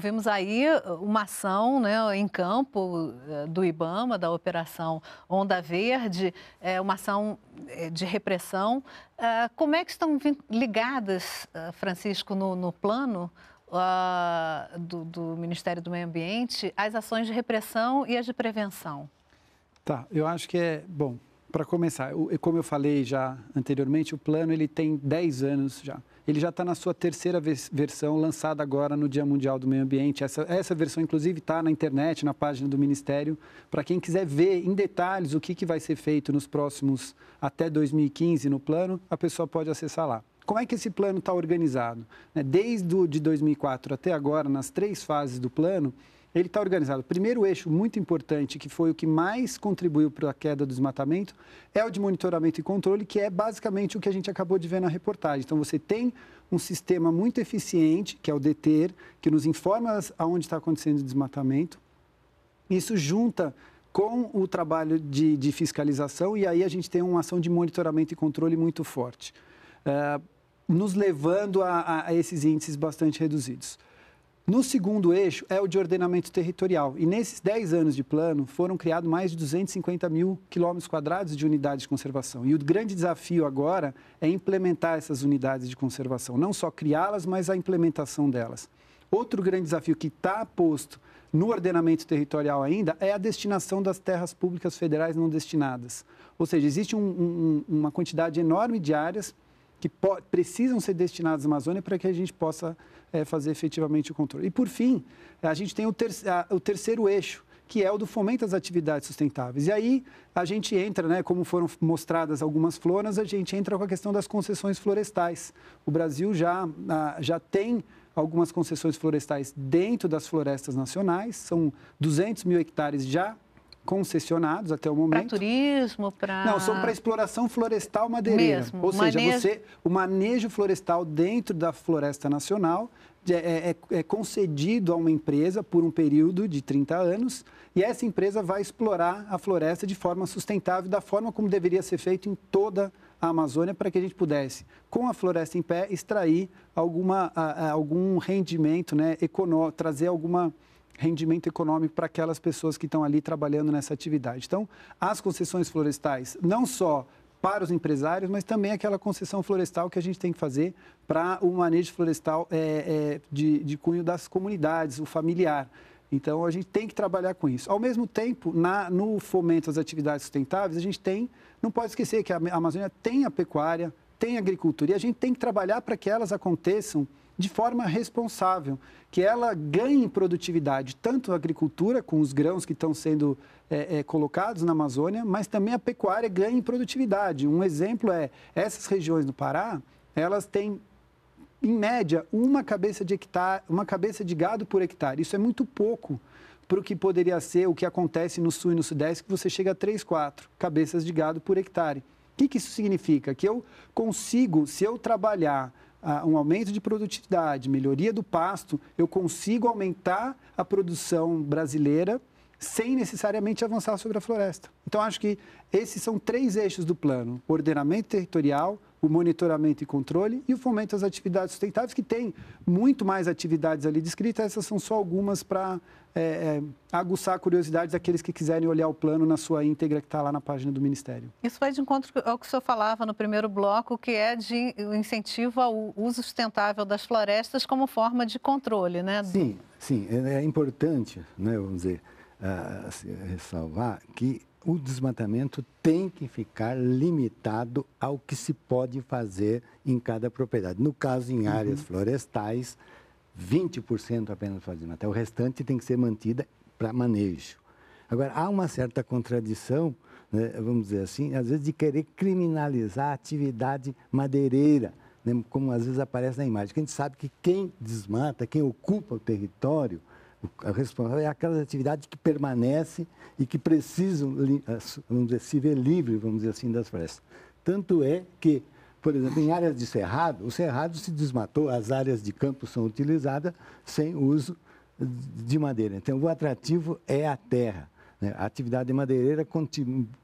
Speaker 1: vimos aí uh, uma ação né, em campo eh, do IBAMA, da Operação Onda Verde, é, uma ação eh, de repressão. Ah, como é que estão ligadas, ah, Francisco, no, no plano uh, do, do, Ministério do Meio Ambiente, as ações de repressão e as de prevenção?
Speaker 4: Tá, eu acho que é, bom, para começar, como eu falei já anteriormente, o plano ele tem 10 anos já. Ele já está na sua terceira versão, lançada agora no Dia Mundial do Meio Ambiente. Essa, essa versão, inclusive, está na internet, na página do Ministério, para quem quiser ver em detalhes o que, que vai ser feito nos próximos, até 2015, no plano, a pessoa pode acessar lá como é que esse plano está organizado? Né, desde o, de 2004 até agora, nas três fases do plano, ele está organizado. O primeiro eixo muito importante, que foi o que mais contribuiu para a queda do desmatamento, é o de monitoramento e controle, que é basicamente o que a gente acabou de ver na reportagem. Então, você tem um sistema muito eficiente, que é o DETER, que nos informa aonde está acontecendo o desmatamento. Isso junta com o trabalho de, de, fiscalização e aí a gente tem uma ação de monitoramento e controle muito forte, uh, nos levando a, a esses índices bastante reduzidos. No segundo eixo é o de ordenamento territorial. E nesses 10 anos de plano foram criados mais de 250 mil quilômetros quadrados de unidades de conservação. E o grande desafio agora é implementar essas unidades de conservação, não só criá-las, mas a implementação delas. Outro grande desafio que está posto no ordenamento territorial ainda é a destinação das terras públicas federais não destinadas. Ou seja, existe um, um, uma quantidade enorme de áreas que precisam ser destinadas à Amazônia para que a gente possa é, fazer efetivamente o controle. E, por fim, a gente tem o, ter a, o terceiro eixo, que é o do fomento às atividades sustentáveis. E aí a gente entra, né, como foram mostradas algumas floras, a gente entra com a questão das concessões florestais. O Brasil já, já tem algumas concessões florestais dentro das florestas nacionais, são 200 mil hectares já concessionados até o momento. Para turismo, para... Não, são para exploração florestal madeireira. Mesmo, Ou seja, manejo... você, o manejo florestal dentro da Floresta Nacional é, é, é, concedido a uma empresa por um período de 30 anos e essa empresa vai explorar a floresta de forma sustentável, da forma como deveria ser feito em toda a Amazônia, para que a gente pudesse, com a floresta em pé, extrair alguma, a, a, algum rendimento né, econo trazer alguma rendimento econômico para aquelas pessoas que estão ali trabalhando nessa atividade. Então, as concessões florestais, não só para os empresários, mas também aquela concessão florestal que a gente tem que fazer para o manejo florestal é, é, de, de cunho das comunidades, o familiar. Então, a gente tem que trabalhar com isso. Ao mesmo tempo, na, no fomento às atividades sustentáveis, a gente tem, não pode esquecer que a Amazônia tem a pecuária, tem a agricultura, e a gente tem que trabalhar para que elas aconteçam de forma responsável, que ela ganhe produtividade, tanto a agricultura, com os grãos que estão sendo é, é, colocados na Amazônia, mas também a pecuária ganhe produtividade. Um exemplo é, essas regiões do Pará, elas têm em média, uma cabeça de hectare, uma cabeça de gado por hectare. Isso é muito pouco para o que poderia ser o que acontece no sul e no sudeste, que você chega a 3, 4 cabeças de gado por hectare. O que, que isso significa? Que eu consigo, se eu trabalhar um aumento de produtividade, melhoria do pasto, eu consigo aumentar a produção brasileira sem necessariamente avançar sobre a floresta. Então, acho que esses são três eixos do plano: ordenamento territorial, o monitoramento e controle e o fomento às atividades sustentáveis, que tem muito mais atividades ali descritas. Essas são só algumas para é, é, aguçar a curiosidade daqueles que quiserem olhar o plano na sua íntegra que está lá na página do Ministério.
Speaker 1: Isso vai de encontro ao que o senhor falava no primeiro bloco, que é de incentivo ao uso sustentável das florestas como forma de controle, né?
Speaker 5: Sim, sim. É, é importante, né, vamos dizer, uh, ressalvar que o desmatamento tem que ficar limitado ao que se pode fazer em cada propriedade. No caso, em áreas uhum. florestais, 20% apenas pode desmatar, o restante tem que ser mantida para manejo. Agora, há uma certa contradição, né, vamos dizer assim, às vezes de querer criminalizar a atividade madeireira, né, como às vezes aparece na imagem. Porque a gente sabe que quem desmata, quem ocupa o território, a responsável é aquelas atividades que permanecem e que precisam, vamos dizer, se ver livre, vamos dizer assim, das florestas. Tanto é que, por exemplo, em áreas de cerrado, o cerrado se desmatou, as áreas de campo são utilizadas sem uso de madeira. Então, o atrativo é a terra. Né? A atividade madeireira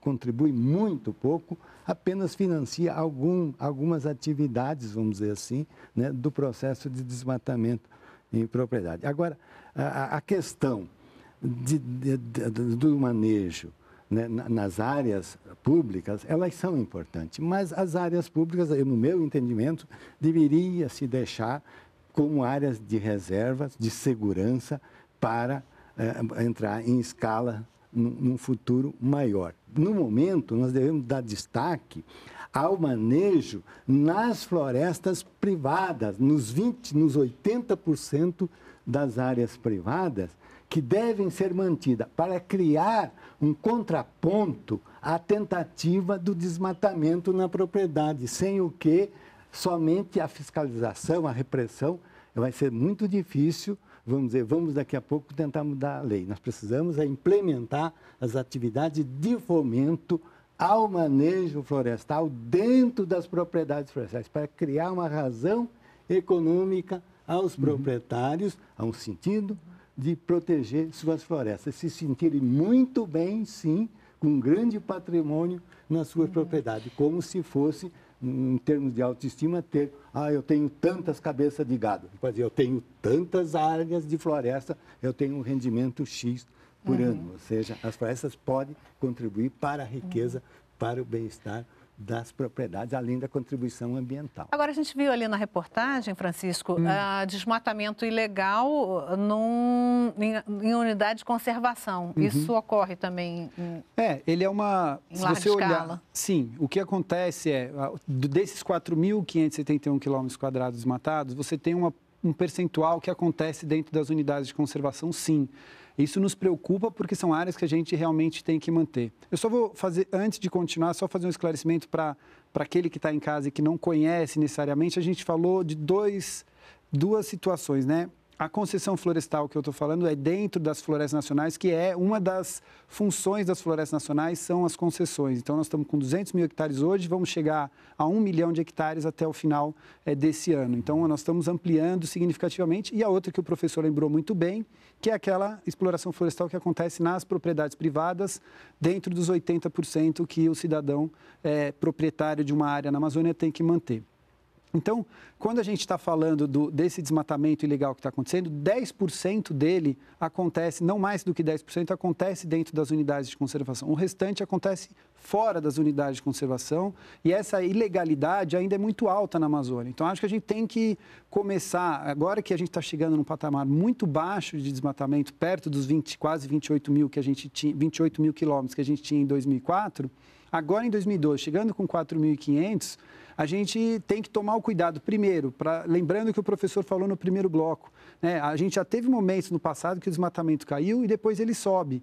Speaker 5: contribui muito pouco, apenas financia algum, algumas atividades, vamos dizer assim, né, do processo de desmatamento em propriedade. Agora, a, a questão de, de, de, do manejo né, nas áreas públicas, elas são importantes, mas as áreas públicas, no meu entendimento, deveria se deixar como áreas de reservas, de segurança, para eh, entrar em escala num, num futuro maior. No momento, nós devemos dar destaque ao manejo nas florestas privadas, nos 20, nos 80% das áreas privadas que devem ser mantidas para criar um contraponto à tentativa do desmatamento na propriedade, sem o que somente a fiscalização, a repressão vai ser muito difícil. Vamos dizer, vamos daqui a pouco tentar mudar a lei. Nós precisamos é implementar as atividades de fomento ao manejo florestal dentro das propriedades florestais, para criar uma razão econômica aos uhum. proprietários, a um sentido de proteger suas florestas, se sentirem muito bem, sim, com um grande patrimônio na sua uhum. propriedade, como se fosse, em termos de autoestima, ter, ah, eu tenho tantas cabeças de gado, eu tenho tantas áreas de floresta, eu tenho um rendimento X por uhum. ano. Ou seja, as florestas podem contribuir para a riqueza, uhum. para o bem-estar das propriedades, além da contribuição ambiental.
Speaker 1: Agora, a gente viu ali na reportagem, Francisco, hum. Ah, desmatamento ilegal ah, num, em, em, unidade de conservação. Uhum. Isso ocorre também em,
Speaker 4: É, ele é uma... Em você Olhar, sim, o que acontece é, ah, desses 4.571 quilômetros quadrados desmatados, você tem uma um percentual que acontece dentro das unidades de conservação, sim. Isso nos preocupa porque são áreas que a gente realmente tem que manter. Eu só vou fazer, antes de continuar, só fazer um esclarecimento para aquele que está em casa e que não conhece necessariamente. A gente falou de dois, duas situações, né? a concessão florestal que eu estou falando é dentro das florestas nacionais, que é uma das funções das florestas nacionais, são as concessões. Então, nós estamos com 200 mil hectares hoje, vamos chegar a 1 milhão de hectares até o final é, desse ano. Então, nós estamos ampliando significativamente. E a outra que o professor lembrou muito bem, que é aquela exploração florestal que acontece nas propriedades privadas, dentro dos 80% que o cidadão é, proprietário de uma área na Amazônia tem que manter. Então, quando a gente está falando do, desse desmatamento ilegal que está acontecendo, 10% dele acontece, não mais do que 10%, acontece dentro das unidades de conservação. O restante acontece fora das unidades de conservação e essa ilegalidade ainda é muito alta na Amazônia. Então, acho que a gente tem que começar, agora que a gente está chegando num patamar muito baixo de desmatamento, perto dos 20, quase 28 mil que a gente tinha, 28 mil quilômetros que a gente tinha em 2004, agora em 2002, chegando com 4.500 a gente tem que tomar o cuidado, primeiro, pra, lembrando que o professor falou no primeiro bloco, né, a gente já teve momentos no passado que o desmatamento caiu e depois ele sobe.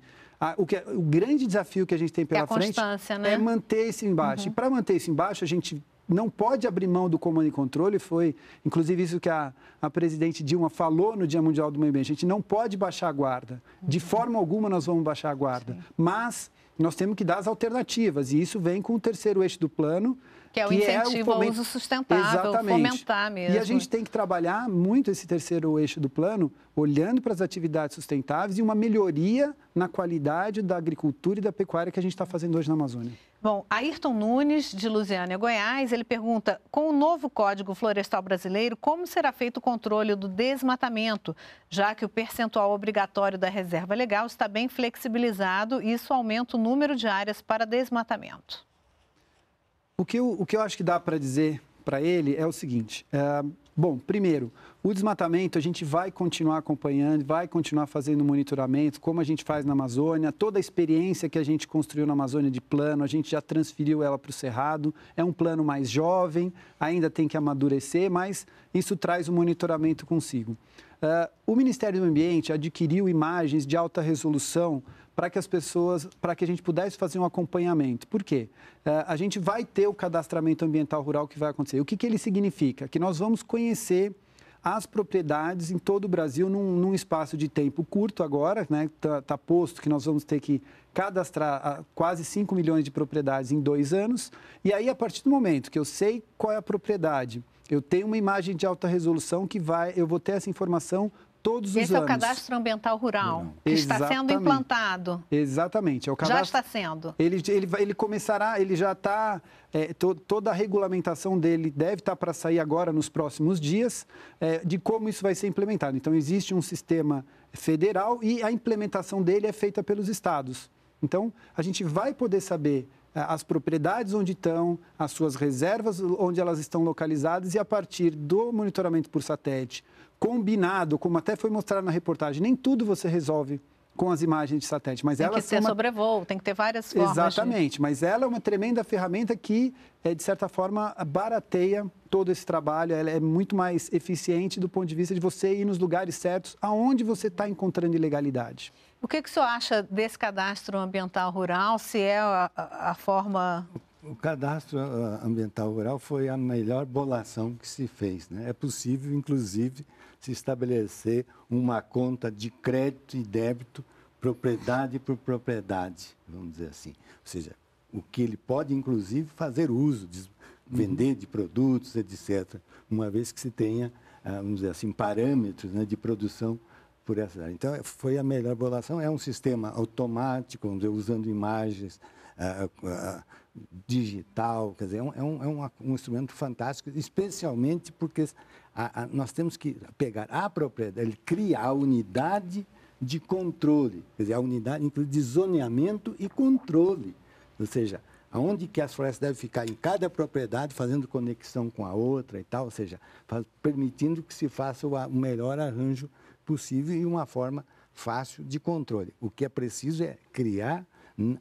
Speaker 4: o, que, é, o grande desafio que a gente tem é pela é frente né? é manter isso embaixo. Uhum. E para manter isso embaixo, a gente não pode abrir mão do comando e controle, foi inclusive isso que a, a presidente Dilma falou no Dia Mundial do Meio Ambiente. A gente não pode baixar a guarda. De uhum. forma alguma nós vamos baixar a guarda. Sim. Mas nós temos que dar as alternativas, e isso vem com o terceiro eixo do plano, que é o que incentivo é o ao uso sustentável, Exatamente. fomentar mesmo. E a gente tem que trabalhar muito esse terceiro eixo do plano, olhando para as atividades sustentáveis e uma melhoria na qualidade da agricultura e da pecuária que a gente está fazendo hoje na Amazônia.
Speaker 1: Bom, Ayrton Nunes, de Lusiânia, Goiás, ele pergunta: com o novo Código Florestal Brasileiro, como será feito o controle do desmatamento, já que o percentual obrigatório da reserva legal está bem flexibilizado e isso aumenta o número de áreas para desmatamento?
Speaker 4: O que eu, o que eu acho que dá para dizer para ele é o seguinte: é, bom, primeiro, o desmatamento a gente vai continuar acompanhando, vai continuar fazendo monitoramento, como a gente faz na Amazônia. Toda a experiência que a gente construiu na Amazônia de plano, a gente já transferiu ela para o Cerrado. É um plano mais jovem, ainda tem que amadurecer, mas isso traz o um monitoramento consigo. Eh, o Ministério do Ambiente adquiriu imagens de alta resolução para que as pessoas, para que a gente pudesse fazer um acompanhamento. Por quê? É, a gente vai ter o cadastramento ambiental rural que vai acontecer. O que, que ele significa? Que nós vamos conhecer as propriedades em todo o Brasil num, num espaço de tempo curto agora, né? Está tá, posto que nós vamos ter que cadastrar ah, quase 5 milhões de propriedades em dois anos. E aí, a partir do momento que eu sei qual é a propriedade, eu tenho uma imagem de alta resolução que vai, eu vou ter essa informação todos os Esse anos. Esse é o cadastro
Speaker 1: ambiental rural, que Exatamente. está sendo implantado.
Speaker 4: Exatamente. É o cadastro, já está sendo. Ele, ele, ele começará, ele já está, é, to, toda a regulamentação dele deve estar tá para sair agora nos próximos dias, é, de como isso vai ser implementado. Então, existe um sistema federal e a implementação dele é feita pelos estados. Então, a gente vai poder saber é, as propriedades onde estão, as suas reservas onde elas estão localizadas e a partir do monitoramento por satélite combinado, como até foi mostrado na reportagem, nem tudo você resolve com as imagens de satélite, mas tem que ser uma...
Speaker 1: sobrevoo, tem que ter várias formas. Né? Exatamente,
Speaker 4: de... mas ela é uma tremenda ferramenta que é, de certa forma barateia todo esse trabalho, ela é muito mais eficiente do ponto de vista de você ir nos lugares certos, aonde você está encontrando ilegalidade.
Speaker 1: O que, que o senhor acha desse cadastro ambiental rural, se é a, a forma
Speaker 5: o cadastro ah, ambiental rural foi a melhor bolação que se fez. Né? É possível, inclusive, se estabelecer uma conta de crédito e débito, propriedade por propriedade, vamos dizer assim. Ou seja, o que ele pode, inclusive, fazer uso, de uhum. vender de produtos, etc., uma vez que se tenha, ah, vamos dizer assim, parâmetros né, de produção por essa área. Então, foi a melhor bolação. É um sistema automático, vamos dizer, usando imagens. Uh, uh, digital, quer dizer, é, é um, é um, um instrumento fantástico, especialmente porque a, a, nós temos que pegar a propriedade, ele cria a unidade de controle, quer dizer, a unidade de zoneamento e controle, ou seja, aonde que as florestas devem ficar em cada propriedade, fazendo conexão com a outra e tal, ou seja, faz, permitindo que se faça o, o melhor arranjo possível e uma forma fácil de controle. O que é preciso é criar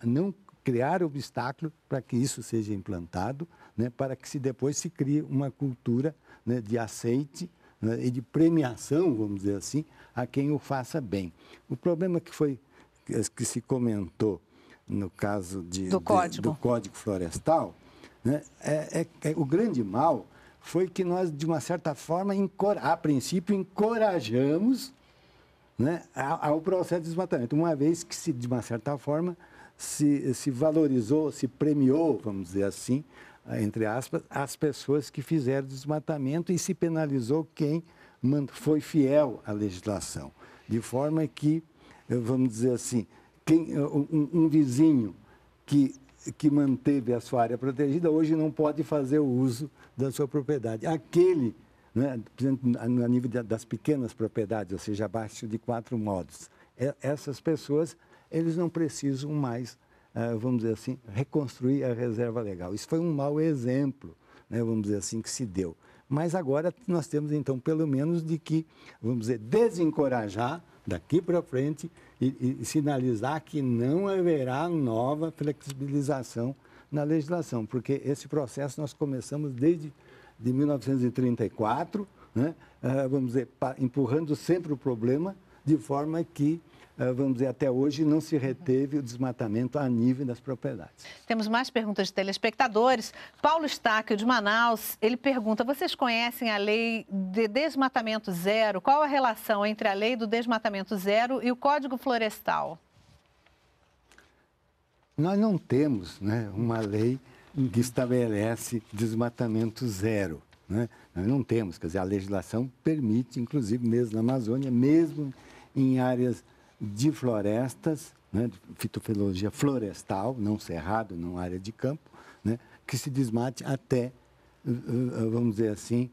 Speaker 5: não criar obstáculo para que isso seja implantado, né, para que se depois se crie uma cultura né, de aceite né, e de premiação, vamos dizer assim, a quem o faça bem. O problema que foi que se comentou no caso de, do, de, código. do código florestal, né, é, é, é, o grande mal foi que nós de uma certa forma encor, a princípio encorajamos né, ao processo de desmatamento, uma vez que se de uma certa forma se, se valorizou, se premiou, vamos dizer assim, ah, entre aspas, as pessoas que fizeram desmatamento e se penalizou quem foi fiel à legislação. De forma que, eh, vamos dizer assim, quem, eh, um, um vizinho que, que manteve a sua área protegida hoje não pode fazer o uso da sua propriedade. Aquele, né, a nível das pequenas propriedades, ou seja, abaixo de quatro modos, é, essas pessoas eles não precisam mais, eh, vamos dizer assim, reconstruir a reserva legal. Isso foi um mau exemplo, né, vamos dizer assim, que se deu. Mas agora nós temos, então, pelo menos de que, vamos dizer, desencorajar daqui para frente e, e, sinalizar que não haverá nova flexibilização na legislação, porque esse processo nós começamos desde de 1934, né, eh, vamos dizer, empurrando sempre o problema, de forma que ah, vamos dizer, até hoje não se reteve o desmatamento a nível das
Speaker 1: propriedades. Temos mais perguntas de telespectadores. Paulo Estáquio, de Manaus, ele pergunta: vocês conhecem a lei de desmatamento zero? Qual a relação entre a lei do desmatamento zero e o Código Florestal?
Speaker 5: Nós não temos né, uma lei que estabelece desmatamento zero. Né? Nós não temos, quer dizer, a legislação permite, inclusive mesmo na Amazônia, mesmo em áreas de florestas, né, de fitofilologia florestal, não cerrado, não área de campo, né, que se desmate até, eh, eh, vamos dizer assim,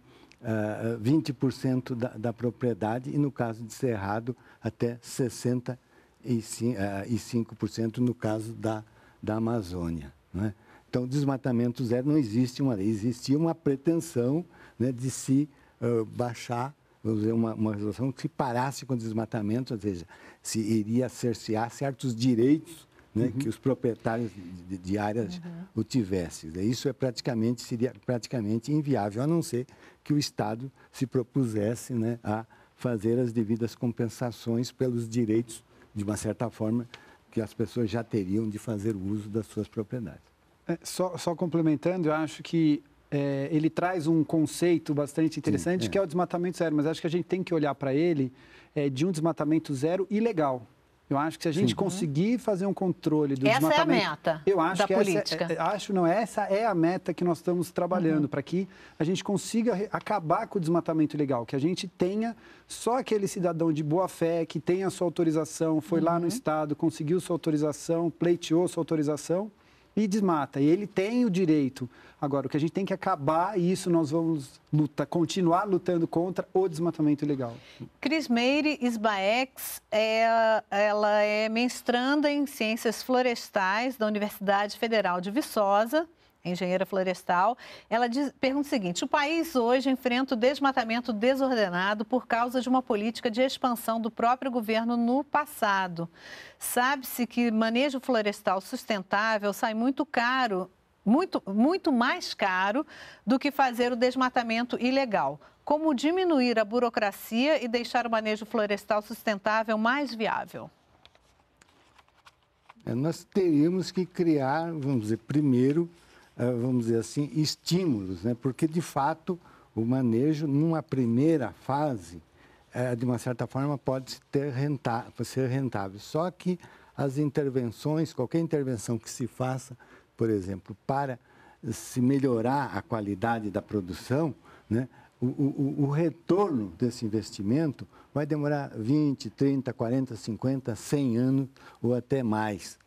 Speaker 5: 20% eh, da, da propriedade e, no caso de cerrado, até 65% no caso da, da Amazônia. Né? Então, desmatamento zero não existe uma lei, existia uma pretensão né, de se uh, baixar vamos dizer, uma, uma resolução que se parasse com o desmatamento, ou seja, se iria cercear certos direitos né, uhum. que os proprietários de, de áreas uhum. o tivessem. Isso é praticamente, seria praticamente inviável, a não ser que o Estado se propusesse né, a fazer as devidas compensações pelos direitos, de uma certa forma, que as pessoas já teriam de fazer uso das suas propriedades.
Speaker 4: É, só, só complementando, eu acho que é, ele traz um conceito bastante interessante, Sim, é. que é o desmatamento zero, mas acho que a gente tem que olhar para ele é, de um desmatamento zero ilegal. Eu acho que se a gente Sim. Uhum. conseguir fazer um controle do essa desmatamento... Essa é a meta eu acho da que é, política. Essa, é, acho, não, essa é a meta que nós estamos trabalhando, uhum. para que a gente consiga acabar com o desmatamento ilegal, que a gente tenha só aquele cidadão de boa fé, que tenha a sua autorização, foi uhum. lá no uhum. Estado, conseguiu sua autorização, pleiteou sua autorização e desmata. E ele tem o direito. Agora, o que a gente tem que acabar, e isso nós vamos luta, continuar lutando contra o desmatamento ilegal.
Speaker 1: Cris Meire Isbaex, é, ela é mestranda em Ciências Florestais da Universidade Federal de Viçosa engenheira florestal, ela diz, pergunta o seguinte: o país hoje enfrenta o desmatamento desordenado por causa de uma política de expansão do próprio governo no passado. Sabe-se que manejo florestal sustentável sai muito caro, muito, muito mais caro do que fazer o desmatamento ilegal. Como diminuir a burocracia e deixar o manejo florestal sustentável mais viável?
Speaker 5: É, nós teríamos que criar, vamos dizer, primeiro eh, vamos dizer assim, estímulos, né? porque de fato o manejo, numa primeira fase, eh, de uma certa forma, pode ter rentável, ser rentável. Só que as intervenções, qualquer intervenção que se faça, por exemplo, para se melhorar a qualidade da produção, né, o, o, o, retorno desse investimento vai demorar 20, 30, 40, 50, 100 anos ou até mais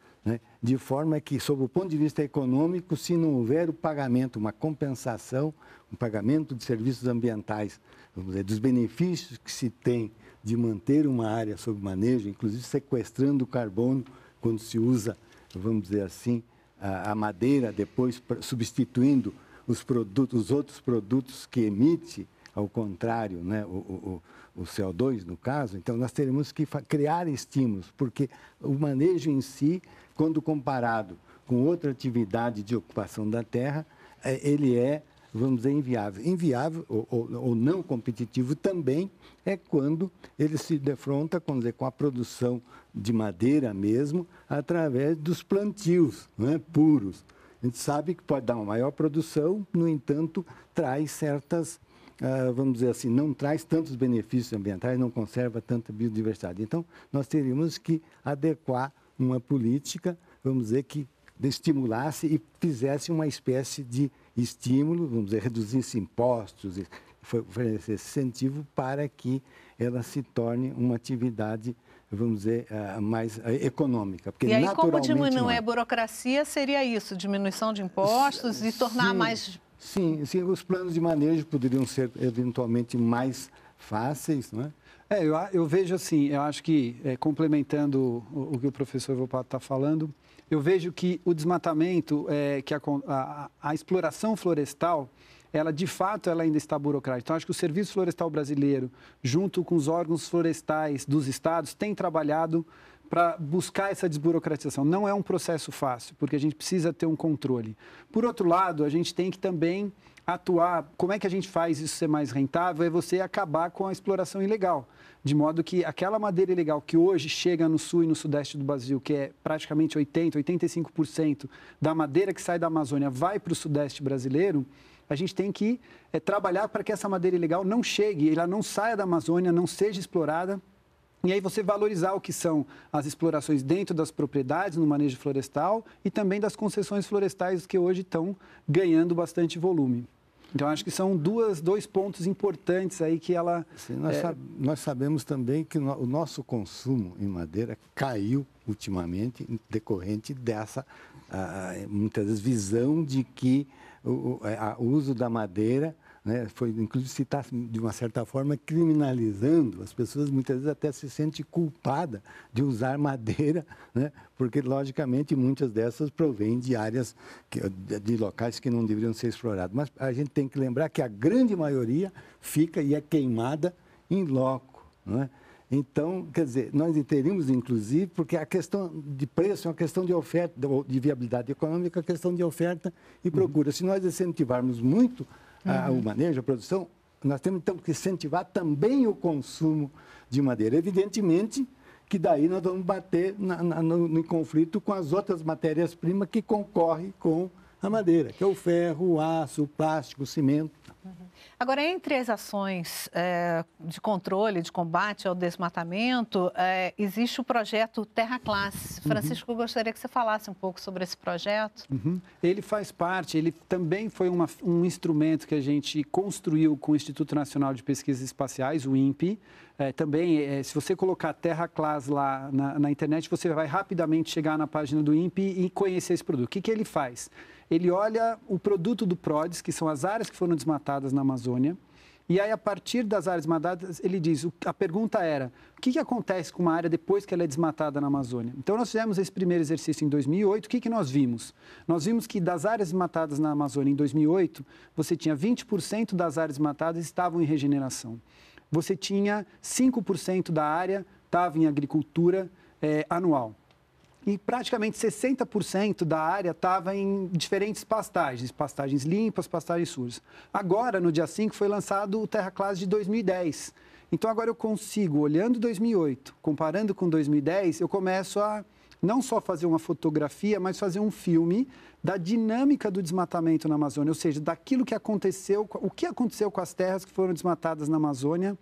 Speaker 5: de forma que, sob o ponto de vista econômico, se não houver o pagamento, uma compensação, um pagamento de serviços ambientais, vamos dizer, dos benefícios que se tem de manter uma área sob manejo, inclusive sequestrando o carbono quando se usa, vamos dizer assim, a, madeira, depois substituindo os produtos, os outros produtos que emite, ao contrário, né, o, o, o CO2 no caso. Então, nós teremos que criar estímulos, porque o manejo em si quando comparado com outra atividade de ocupação da terra, é, ele é, vamos dizer, inviável. Inviável ou, ou, ou não competitivo também é quando ele se defronta com, dizer, com a produção de madeira mesmo através dos plantios é, puros. A gente sabe que pode dar uma maior produção, no entanto, traz certas, ah, vamos dizer assim, não traz tantos benefícios ambientais, não conserva tanta biodiversidade. Então, nós teríamos que adequar uma política, vamos dizer, que estimulasse e fizesse uma espécie de estímulo, vamos dizer, reduzisse impostos, oferecesse incentivo para que ela se torne uma atividade, vamos dizer, ah, mais ah, econômica. Porque e aí, como diminuir é. a
Speaker 1: burocracia, seria isso, diminuição de impostos e tornar sim, mais...
Speaker 5: Sim, sim, os planos de manejo
Speaker 4: poderiam ser eventualmente mais fáceis, não é? É, eu, eu, vejo assim, eu acho que, é, complementando o, o, que o professor Vopato está falando, eu vejo que o desmatamento, é, que a, a, a, exploração florestal, ela de fato ela ainda está burocrática. Então, acho que o Serviço Florestal Brasileiro, junto com os órgãos florestais dos estados, tem trabalhado para buscar essa desburocratização. Não é um processo fácil, porque a gente precisa ter um controle. Por outro lado, a gente tem que também atuar, como é que a gente faz isso ser mais rentável, é você acabar com a exploração ilegal. De modo que aquela madeira ilegal que hoje chega no sul e no sudeste do Brasil, que é praticamente 80%, 85% da madeira que sai da Amazônia vai para o sudeste brasileiro, a gente tem que é, trabalhar para que essa madeira ilegal não chegue, ela não saia da Amazônia, não seja explorada e aí você valorizar o que são as explorações dentro das propriedades no manejo florestal e também das concessões florestais que hoje estão ganhando bastante volume. Então acho que são duas, dois pontos importantes aí que ela. Sim, nós, é... sab
Speaker 5: nós, sabemos também que no o nosso consumo em madeira caiu ultimamente decorrente dessa ah, muitas vezes visão de que o, é, a, o uso da madeira né? Foi, inclusive, citar tá, de uma certa forma criminalizando. As pessoas muitas vezes até se sentem culpadas de usar madeira, né? porque, logicamente, muitas dessas provêm de áreas, que, de locais que não deveriam ser explorados. Mas a gente tem que lembrar que a grande maioria fica e é queimada em loco. Né? Então, quer dizer, nós teríamos, inclusive, porque a questão de preço é uma questão de oferta, de viabilidade econômica, é uma questão de oferta e procura. Uhum. Se nós incentivarmos muito o uhum. manejo, a produção, nós temos então que incentivar também o consumo de madeira. Evidentemente que daí nós vamos bater na, na, no, no, conflito com as outras matérias-primas que concorrem com a madeira, que é o ferro, o aço, o plástico, o cimento.
Speaker 1: Agora, entre as ações é, de controle, de combate ao desmatamento, é, existe o projeto Terra Classe. Uhum. Francisco, uhum. gostaria que você falasse um pouco sobre esse projeto. Uhum.
Speaker 4: Ele faz parte, ele também foi uma, um instrumento que a gente construiu com o Instituto Nacional de Pesquisas Espaciais, o INPE. É, também, é, se você colocar Terra Classe lá na, na, internet, você vai rapidamente chegar na página do INPE e conhecer esse produto. O que, que ele faz? ele olha o produto do PRODES, que são as áreas que foram desmatadas na Amazônia, e aí, a partir das áreas desmatadas, ele diz: a pergunta era, o que, que acontece com uma área depois que ela é desmatada na Amazônia? Então, nós fizemos esse primeiro exercício em 2008. O que, que nós vimos? Nós vimos que das áreas desmatadas na Amazônia em 2008, você tinha 20% das áreas desmatadas estavam em regeneração. Você tinha 5% da área estava em agricultura é, anual e praticamente 60% da área estava em diferentes pastagens, pastagens limpas, pastagens sujas. Agora, no dia 5, foi lançado o Terra Classe de 2010. Então, agora eu consigo, olhando 2008, comparando com 2010, eu começo a não só fazer uma fotografia, mas fazer um filme da dinâmica do desmatamento na Amazônia, ou seja, daquilo que aconteceu, o que aconteceu com as terras que foram desmatadas na Amazônia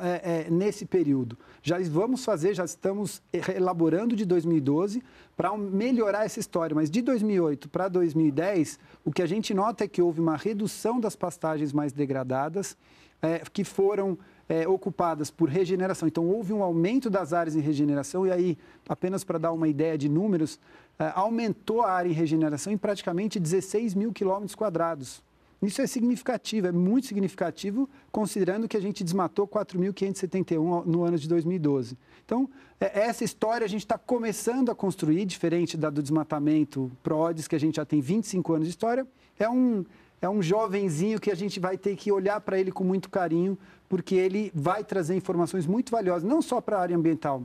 Speaker 4: é, é, nesse período. Já vamos fazer, já estamos elaborando de 2012 para melhorar essa história. Mas de 2008 para 2010, o que a gente nota é que houve uma redução das pastagens mais degradadas, é, que foram é, ocupadas por regeneração. Então, houve um aumento das áreas em regeneração, e aí, apenas para dar uma ideia de números, é, aumentou a área em regeneração em praticamente 16 mil quilômetros quadrados. Isso é significativo, é muito significativo, considerando que a gente desmatou 4.571 no ano de 2012. Então, é, essa história a gente está começando a construir, diferente da do desmatamento PRODES, que a gente já tem 25 anos de história. É um, é um jovenzinho que a gente vai ter que olhar para ele com muito carinho, porque ele vai trazer informações muito valiosas, não só para a área ambiental,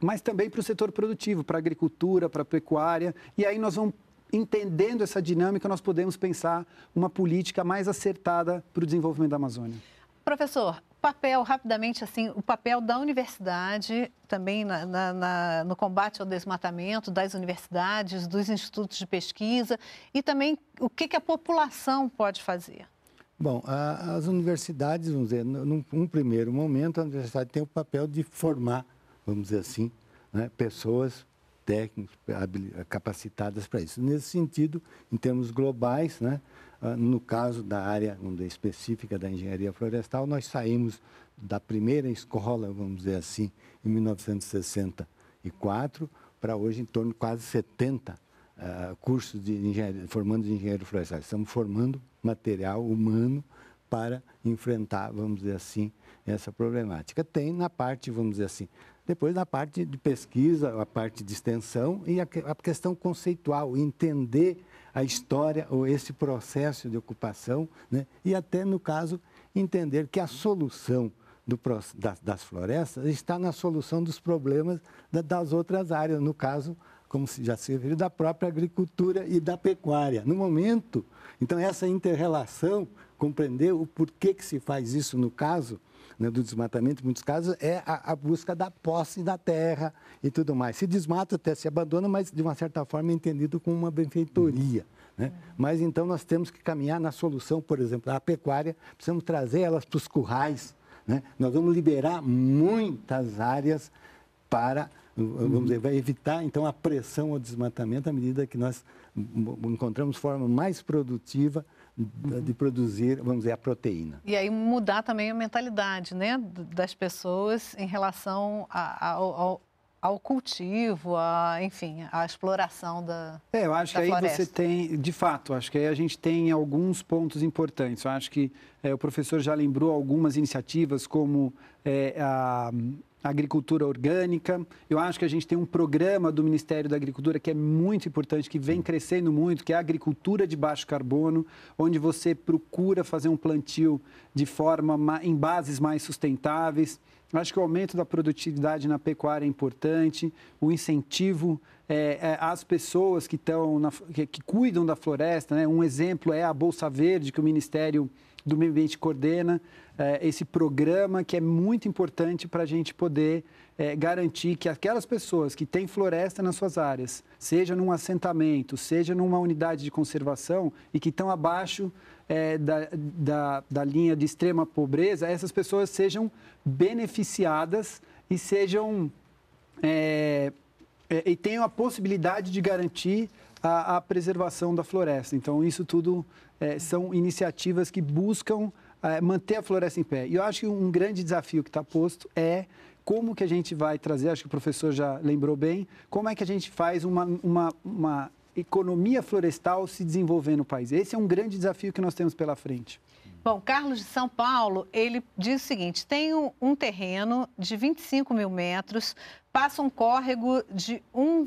Speaker 4: mas também para o setor produtivo, para a agricultura, para a pecuária. E aí nós vamos entendendo essa dinâmica, nós podemos pensar uma política mais acertada para o desenvolvimento da Amazônia.
Speaker 1: Professor, papel, rapidamente, assim, o papel da universidade também na, na, na, no combate ao desmatamento, das universidades, dos institutos de pesquisa e também o que, que a população pode fazer?
Speaker 5: Bom, a, as universidades, vamos dizer, num, num, primeiro momento, a universidade tem o papel de formar, vamos dizer assim, né, pessoas técnicas capacitadas para isso. Nesse sentido, em termos globais, né, ah, no caso da área específica da engenharia florestal, nós saímos da primeira escola, vamos dizer assim, em 1964, para hoje em torno de quase 70 uh, ah, cursos de engenharia, formando de engenheiro florestal. Estamos formando material humano para enfrentar, vamos dizer assim, essa problemática. Tem na parte, vamos dizer assim, depois, na parte de pesquisa, a parte de extensão e a, a questão conceitual, entender a história ou esse processo de ocupação, né? e até, no caso, entender que a solução do, das, das, florestas está na solução dos problemas da, das outras áreas, no caso, como já se referiu, da própria agricultura e da pecuária. No momento, então, essa interrelação, compreender o porquê que se faz isso no caso, né, do desmatamento, em muitos casos, é a, a, busca da posse da terra e tudo mais. Se desmata, até se abandona, mas de uma certa forma é entendido como uma benfeitoria. Uhum. Né? Mas então nós temos que caminhar na solução, por exemplo, a pecuária, precisamos trazer elas para os currais. Né? Nós vamos liberar muitas áreas para vamos dizer, vai evitar então a pressão ao desmatamento à medida que nós encontramos forma mais produtiva uhum. de produzir, vamos dizer, a proteína.
Speaker 1: E aí mudar também a mentalidade né, das pessoas em relação a, a, ao, ao cultivo, a, enfim, à exploração da É, eu acho que aí floresta.
Speaker 4: você tem, de fato, acho que aí a gente tem alguns pontos importantes. Eu acho que é, o professor já lembrou algumas iniciativas como é, a agricultura orgânica. Eu acho que a gente tem um programa do Ministério da Agricultura que é muito importante, que vem crescendo muito, que é a agricultura de baixo carbono, onde você procura fazer um plantio de forma em bases mais sustentáveis. acho que o aumento da produtividade na pecuária é importante, o incentivo é, é, às pessoas que, estão que, que, cuidam da floresta. Né? Um exemplo é a Bolsa Verde, que o Ministério do Meio Ambiente coordena é, esse programa que é muito importante para a gente poder é, garantir que aquelas pessoas que têm floresta nas suas áreas, seja num assentamento, seja numa unidade de conservação e que estão abaixo é, da, da, da linha de extrema pobreza, essas pessoas sejam beneficiadas e sejam é, é, e tenham a possibilidade de garantir a, a preservação da floresta. Então, isso tudo é, são iniciativas que buscam é, manter a floresta em pé. E eu acho que um grande desafio que está posto é como que a gente vai trazer, acho que o professor já lembrou bem, como é que a gente faz uma, uma, uma economia florestal se desenvolver no país. Esse é um grande desafio que nós temos pela frente.
Speaker 1: Bom, Carlos de São Paulo, ele diz o seguinte: tenho um terreno de 25 mil metros, passa um córrego de um,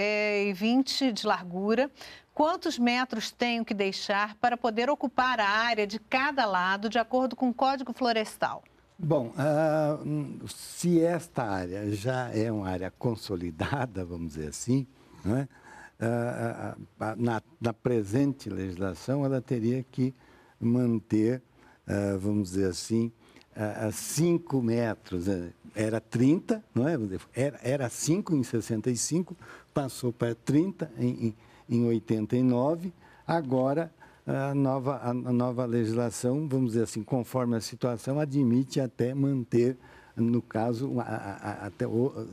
Speaker 1: é, e 20 de largura, quantos metros tenho que deixar para poder ocupar a área de cada lado de acordo com o Código Florestal?
Speaker 5: Bom, uh, se esta área já é uma área consolidada, vamos dizer assim, né, uh, uh, na, na, presente legislação, ela teria que manter, vamos dizer assim, a 5 metros, era 30, não é? Era 5 em 65, passou para 30 em, em 89. Agora, a nova, a nova legislação, vamos dizer assim, conforme a situação, admite até manter, no caso, a, a, até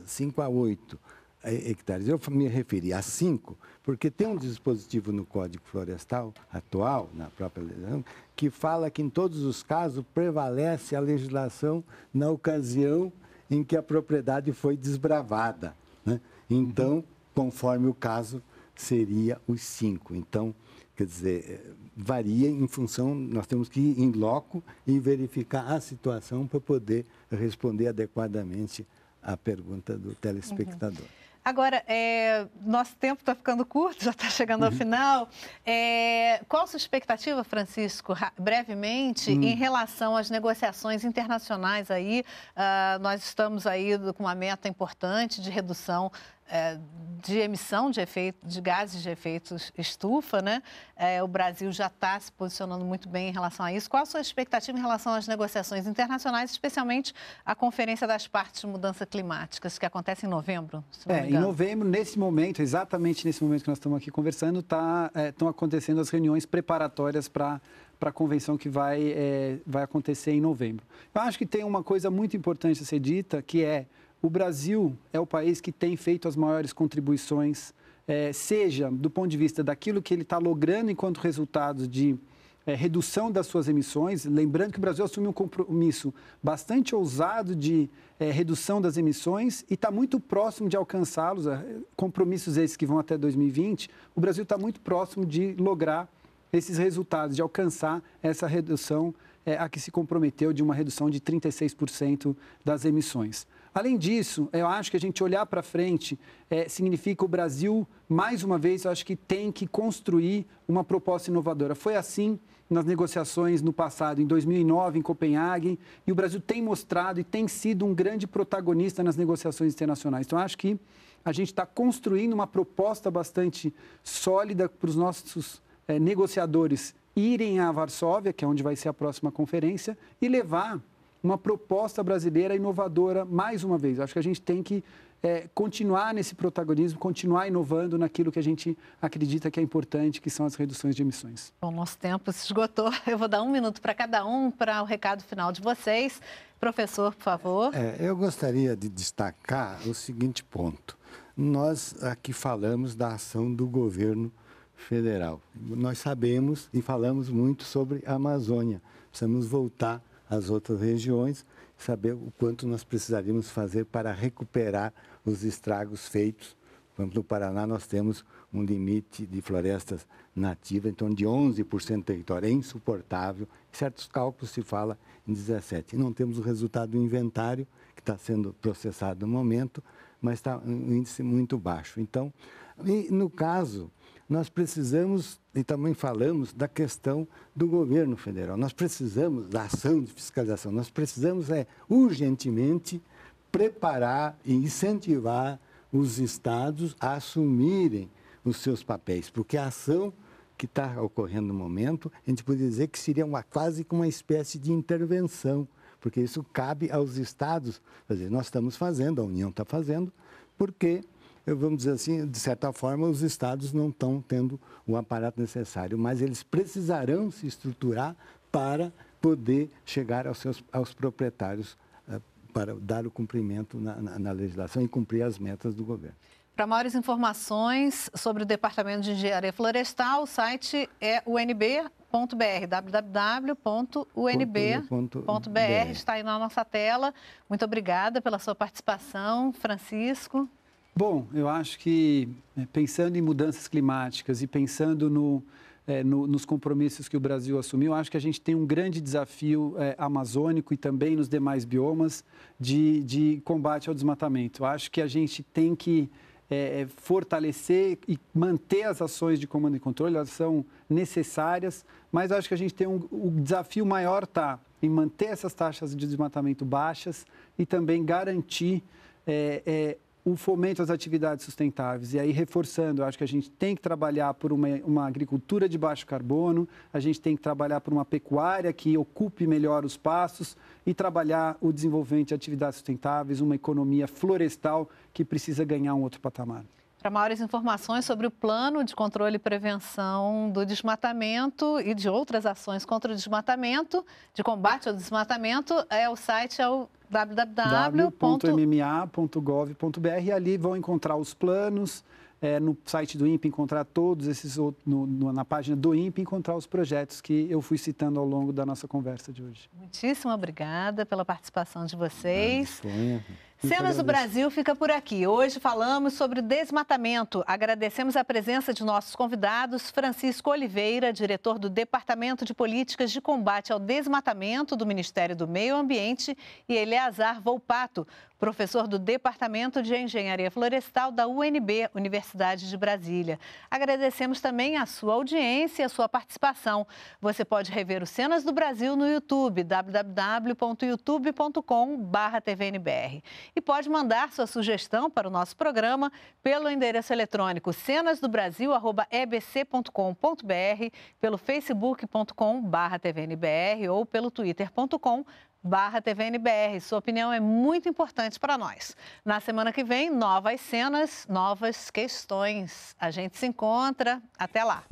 Speaker 5: 5 a 8 hectares. Eu me referi a 5, porque tem um dispositivo no Código Florestal atual, na própria legislação, que fala que em todos os casos prevalece a legislação na ocasião em que a propriedade foi desbravada. Né? Então, conforme o caso, seria os cinco. Então, quer dizer, eh, varia em função, nós temos que ir em loco e verificar a situação para poder responder adequadamente à pergunta do telespectador. Uhum.
Speaker 1: Agora, é, nosso tempo está ficando curto, já está chegando ao uhum. final. É, qual a sua expectativa, Francisco, brevemente, uhum. em relação às negociações internacionais aí? Uh, nós estamos aí com uma meta importante de redução é, de emissão de, efeito, de gases de efeito estufa, né? É, o Brasil já está se posicionando muito bem em relação a isso. Qual a sua expectativa em relação às negociações internacionais, especialmente a Conferência das Partes de Mudança Climática, que acontece em novembro? é, em
Speaker 4: novembro, nesse momento, exatamente nesse momento que nós estamos aqui conversando, tá, estão é, acontecendo as reuniões preparatórias para para a convenção que vai, é, vai acontecer em novembro. Eu acho que tem uma coisa muito importante a ser dita, que é o Brasil é o país que tem feito as maiores contribuições, é, seja do ponto de vista daquilo que ele está logrando enquanto resultado de é, redução das suas emissões. Lembrando que o Brasil assumiu um compromisso bastante ousado de é, redução das emissões e está muito próximo de alcançá-los, é, compromissos esses que vão até 2020. O Brasil está muito próximo de lograr esses resultados, de alcançar essa redução é, a que se comprometeu de uma redução de 36% das emissões. Além disso, eu acho que a gente olhar para frente é, significa o Brasil, mais uma vez, eu acho que tem que construir uma proposta inovadora. Foi assim nas negociações no passado, em 2009, em Copenhague, e o Brasil tem mostrado e tem sido um grande protagonista nas negociações internacionais. Então, acho que a gente está construindo uma proposta bastante sólida para os nossos é, negociadores irem a Varsóvia, que é onde vai ser a próxima conferência, e levar uma proposta brasileira inovadora mais uma vez. Acho que a gente tem que é, continuar nesse protagonismo, continuar inovando naquilo que a gente acredita que é importante, que são as reduções de emissões.
Speaker 1: Bom, nosso tempo se esgotou. Eu vou dar um minuto para cada um para o recado final de vocês. Professor, por favor. É,
Speaker 5: eu gostaria de destacar o seguinte ponto. Nós aqui falamos da ação do governo federal. Nós sabemos e falamos muito sobre a Amazônia. Precisamos voltar as outras regiões, saber o quanto nós precisaríamos fazer para recuperar os estragos feitos. No Paraná, nós temos um limite de florestas nativas, então de 11% do território. É insuportável. Em certos cálculos se fala em 17%. E não temos o resultado do inventário, que está sendo processado no momento, mas está um índice muito baixo. Então, no caso nós precisamos, e também falamos, da questão do governo federal. Nós precisamos da ação de fiscalização, nós precisamos é, urgentemente preparar e incentivar os estados a assumirem os seus papéis, porque a ação que está ocorrendo no momento, a gente poderia dizer que seria uma, quase que uma espécie de intervenção, porque isso cabe aos estados fazer. Nós estamos fazendo, a União está fazendo, porque vamos dizer assim, de certa forma, os estados não estão tendo o aparato necessário, mas eles precisarão se estruturar para poder chegar aos, seus, aos proprietários eh, para dar o cumprimento na, na, na legislação e cumprir as metas do governo.
Speaker 1: Para maiores informações sobre o Departamento de Engenharia Florestal, o site é unb.br, www.unb.br. Está aí na nossa tela. Muito obrigada pela sua participação, Francisco.
Speaker 4: Bom, eu acho que eh, pensando em mudanças climáticas e pensando no, é, no, nos compromissos que o Brasil assumiu, acho que a gente tem um grande desafio é, amazônico e também nos demais biomas de, de combate ao desmatamento. Acho que a gente tem que é, fortalecer e manter as ações de comando e controle, elas são necessárias, mas acho que a gente tem um, o desafio maior tá em manter essas taxas de desmatamento baixas e também garantir é, é, o fomento às atividades sustentáveis. E aí, reforçando, eu acho que a gente tem que trabalhar por uma, uma, agricultura de baixo carbono, a gente tem que trabalhar por uma pecuária que ocupe melhor os pastos e trabalhar o desenvolvimento de atividades sustentáveis, uma economia florestal que precisa ganhar um outro patamar.
Speaker 1: Para maiores informações sobre o plano de controle e prevenção do desmatamento e de outras ações contra o desmatamento, de combate ao desmatamento, é o site é o
Speaker 4: www.mma.gov.br e ali vão encontrar os planos, é, no site do INPE encontrar todos esses no, no, na página do INPE encontrar os projetos que eu fui citando ao longo da nossa conversa de hoje.
Speaker 1: Muitíssimo obrigada pela participação de ah, vocês.
Speaker 4: Ah, Cenas do Brasil
Speaker 1: fica por aqui. Hoje falamos sobre desmatamento. Agradecemos a presença de nossos convidados, Francisco Oliveira, diretor do Departamento de Políticas de Combate ao Desmatamento do Ministério do Meio Ambiente, e Eleazar Volpato, professor do Departamento de Engenharia Florestal da UNB, Universidade de Brasília. Agradecemos também a sua audiência e a sua participação. Você pode rever o Cenas do Brasil no YouTube, www.youtube.com/tvnbr. E pode mandar sua sugestão para o nosso programa pelo endereço eletrônico cenasdobrasil@ebc.com.br, pelo facebook.com/tvnbr ou pelo twitter.com barra TVNBR. Sua opinião é muito importante para nós. Na semana que vem, novas cenas, novas questões. A gente se encontra. Até lá!